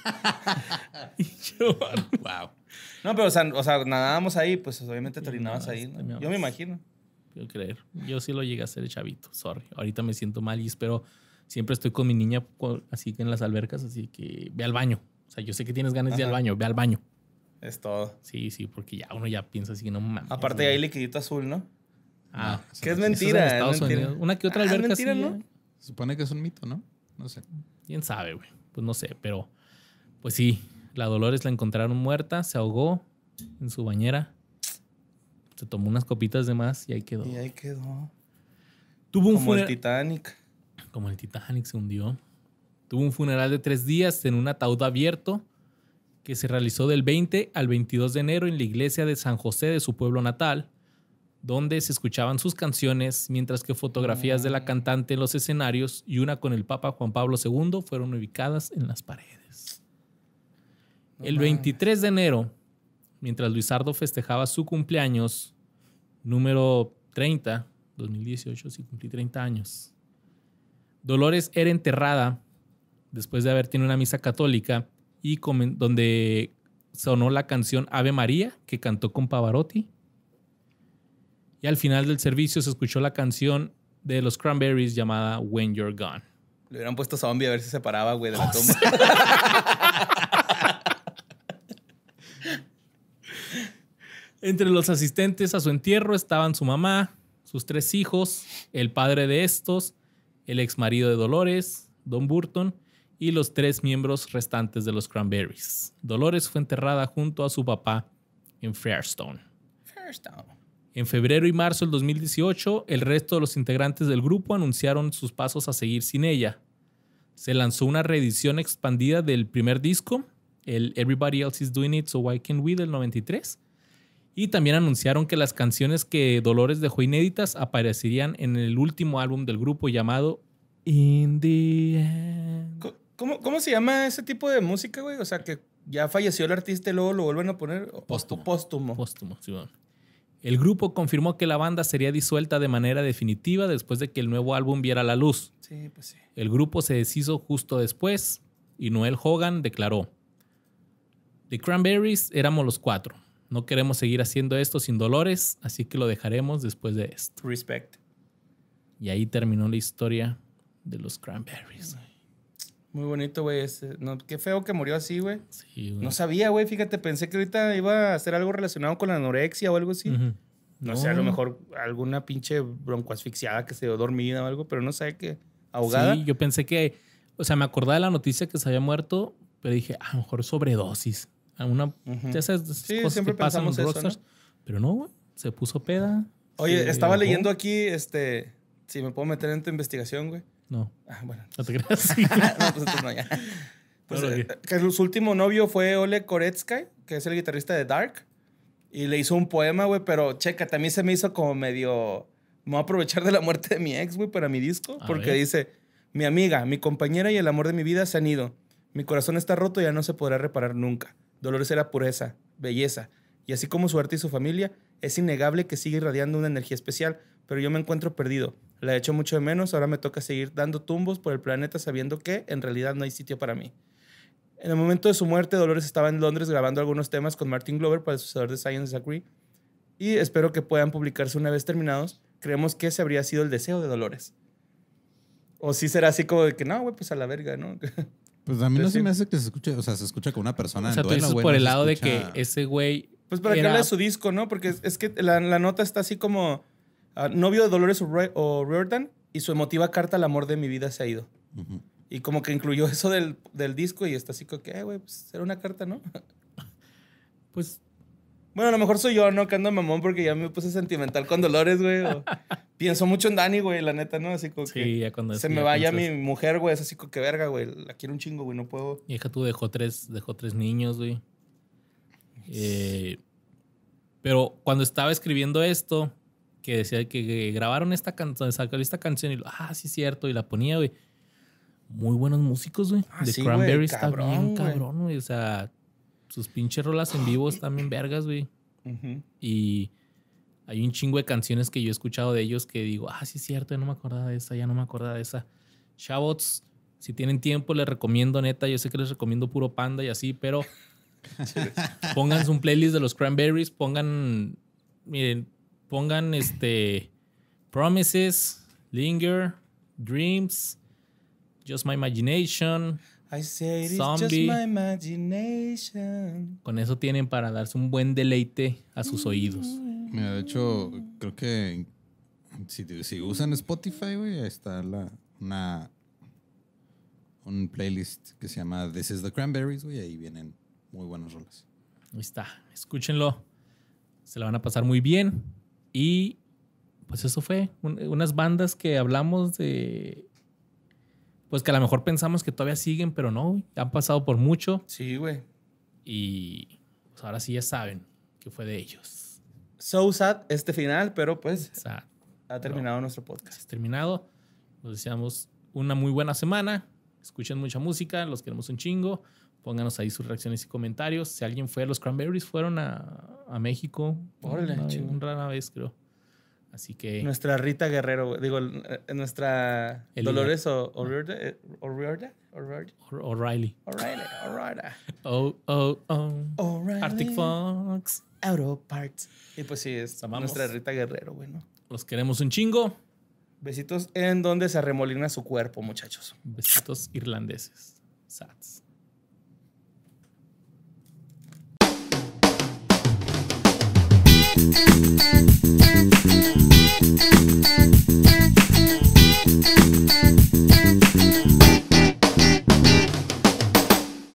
Oh. ¿no? wow. No, pero o sea, nadábamos ahí, pues obviamente te ahí. Yo me imagino. Yo creer. Yo sí lo llegué a hacer chavito, sorry. Ahorita me siento mal y espero. Siempre estoy con mi niña así que en las albercas, así que ve al baño. O sea, yo sé que tienes ganas de ir al baño, ve al baño. Es todo. Sí, sí, porque ya uno ya piensa así, no mames. Aparte, hay liquidito azul, ¿no? Ah, que es mentira. Es mentira. Una que otra ah, alberca. es ¿no? ¿eh? Se supone que es un mito, ¿no? No sé. ¿Quién sabe, güey? Pues no sé, pero pues sí, la Dolores la encontraron muerta, se ahogó en su bañera, se tomó unas copitas de más y ahí quedó. Y ahí quedó. Tuvo un Como el Titanic. Como el Titanic se hundió. Tuvo un funeral de tres días en un ataúd abierto que se realizó del 20 al 22 de enero en la iglesia de San José de su pueblo natal donde se escuchaban sus canciones, mientras que fotografías de la mm. cantante en los escenarios y una con el Papa Juan Pablo II fueron ubicadas en las paredes. El 23 de enero, mientras Luisardo festejaba su cumpleaños, número 30, 2018, sí cumplí 30 años, Dolores era enterrada después de haber tenido una misa católica y donde sonó la canción Ave María que cantó con Pavarotti y al final del servicio se escuchó la canción de los Cranberries llamada When You're Gone. Le hubieran puesto zombie a ver si se paraba, güey, de la oh, tumba. Entre los asistentes a su entierro estaban su mamá, sus tres hijos, el padre de estos, el ex marido de Dolores, Don Burton, y los tres miembros restantes de los Cranberries. Dolores fue enterrada junto a su papá en Fairstone. Fairstone. En febrero y marzo del 2018, el resto de los integrantes del grupo anunciaron sus pasos a seguir sin ella. Se lanzó una reedición expandida del primer disco, el Everybody Else Is Doing It, So Why Can't We del 93, y también anunciaron que las canciones que Dolores dejó inéditas aparecerían en el último álbum del grupo llamado In the ¿Cómo, se llama ese tipo de música, güey? O sea, que ya falleció el artista y luego lo vuelven a poner. Póstumo. Póstumo. Póstumo, sí, el grupo confirmó que la banda sería disuelta de manera definitiva después de que el nuevo álbum viera la luz. Sí, pues sí. El grupo se deshizo justo después y Noel Hogan declaró, The Cranberries éramos los cuatro. No queremos seguir haciendo esto sin dolores, así que lo dejaremos después de esto. Respect. Y ahí terminó la historia de los Cranberries. Muy bonito, güey. No, qué feo que murió así, güey. Sí, no sabía, güey. Fíjate, pensé que ahorita iba a hacer algo relacionado con la anorexia o algo así. No, sé, a lo mejor alguna pinche broncoasfixiada que se dio dormida o algo, pero no sé qué. Ahogada. Sí, yo pensé que. O sea, me acordaba de la noticia que se había muerto, pero dije, a lo mejor sobredosis. Alguna. esas, cosas siempre que pasan Pero no, güey. Se puso peda. Oye, estaba leyendo aquí, este. Si me puedo meter en tu investigación, güey. No. Ah, bueno. No te creas. no, pues no, ya. Pues, eh, que su último novio fue Ole Koretsky, que es el guitarrista de Dark. Y le hizo un poema, güey, pero checa, también se me hizo como medio... Me voy a aprovechar de la muerte de mi ex, güey, para mi disco. porque dice, mi amiga, mi compañera y el amor de mi vida se han ido. Mi corazón está roto y ya no se podrá reparar nunca. Dolores era pureza, belleza. Y así como su arte y su familia, es innegable que sigue irradiando una energía especial, pero yo me encuentro perdido. La hecho mucho de menos, ahora me toca seguir dando tumbos por el planeta sabiendo que en realidad no hay sitio para mí. En el momento de su muerte, Dolores estaba en Londres grabando algunos temas con Martin Glover para el sucesor de Science Agree y espero que puedan publicarse una vez terminados. Creemos que ese habría sido el deseo de Dolores. O si sí será así como de que, no, güey, pues a la verga, ¿no? Pues a mí no pues se me hace que se escuche, o sea, se escucha con una persona o sea, tú por el lado de que ese güey... Pues para que lea su disco, ¿no? Porque es, que la, nota está así como... Ah, novio de Dolores o O'Riordan y su emotiva carta El amor de mi vida se ha ido. Y como que incluyó eso del, disco y está así como que, eh, güey, pues era una carta, ¿no? pues... Bueno, a lo mejor soy yo, ¿no? Que ando mamón porque ya me puse sentimental con Dolores, güey. pienso mucho en Dani, güey, la neta, ¿no? Así como que se me vaya mi mujer, güey, es así como que verga, güey, la quiero un chingo, güey, no puedo. Mi hija tú dejó tres, dejó tres niños, güey. Eh, pero cuando estaba escribiendo esto, que decía que, grabaron esta canción, sacó esta canción y lo, ah, sí, cierto, y la ponía, güey. Muy buenos músicos, güey. de ah, Cranberries. está bien, cabrón, güey. O sea, sus pinches rolas en vivo están bien vergas, güey. Y hay un chingo de canciones que yo he escuchado de ellos que digo, ah, sí, cierto, ya no me acordaba de esa, ya no me acordaba de esa. Shabots, si tienen tiempo, les recomiendo, neta, yo sé que les recomiendo puro panda y así, pero pónganse un playlist de los cranberries, pongan, miren, Pongan este Promises, Linger, Dreams, Just My Imagination. I Zombie. Con eso tienen para darse un buen deleite a sus mm. oídos. de hecho, creo que si, usan Spotify, güey, ahí está una, un playlist que se llama This is the Cranberries, güey, ahí vienen muy buenos rolas. Ahí está, escúchenlo. Se la van a pasar muy bien. Y pues eso fue. unas bandas que hablamos de. Pues que a lo mejor pensamos que todavía siguen, pero no, han pasado por mucho. Sí, güey. Y pues ahora sí ya saben que fue de ellos. So sad este final, pero pues ha terminado nuestro podcast. Ha pues, terminado. Nos deseamos una muy buena semana. Escuchen mucha música, los queremos un chingo. Pónganos ahí sus reacciones y comentarios. Si alguien fue, a los Cranberries fueron a, a México. Órale, una, una rara vez, creo. Así que. Nuestra Rita Guerrero, digo, eh, nuestra Dolores O'Riorda. Eh, O'Reilly. O'Reilly. O'Reilly. Oh, oh, oh. Arctic Fox. Auto Parts. Y pues sí, es nuestra Rita Guerrero, bueno. Los queremos un chingo. Besitos en donde se arremolina su cuerpo, muchachos. Besitos irlandeses. Sats. Thank you.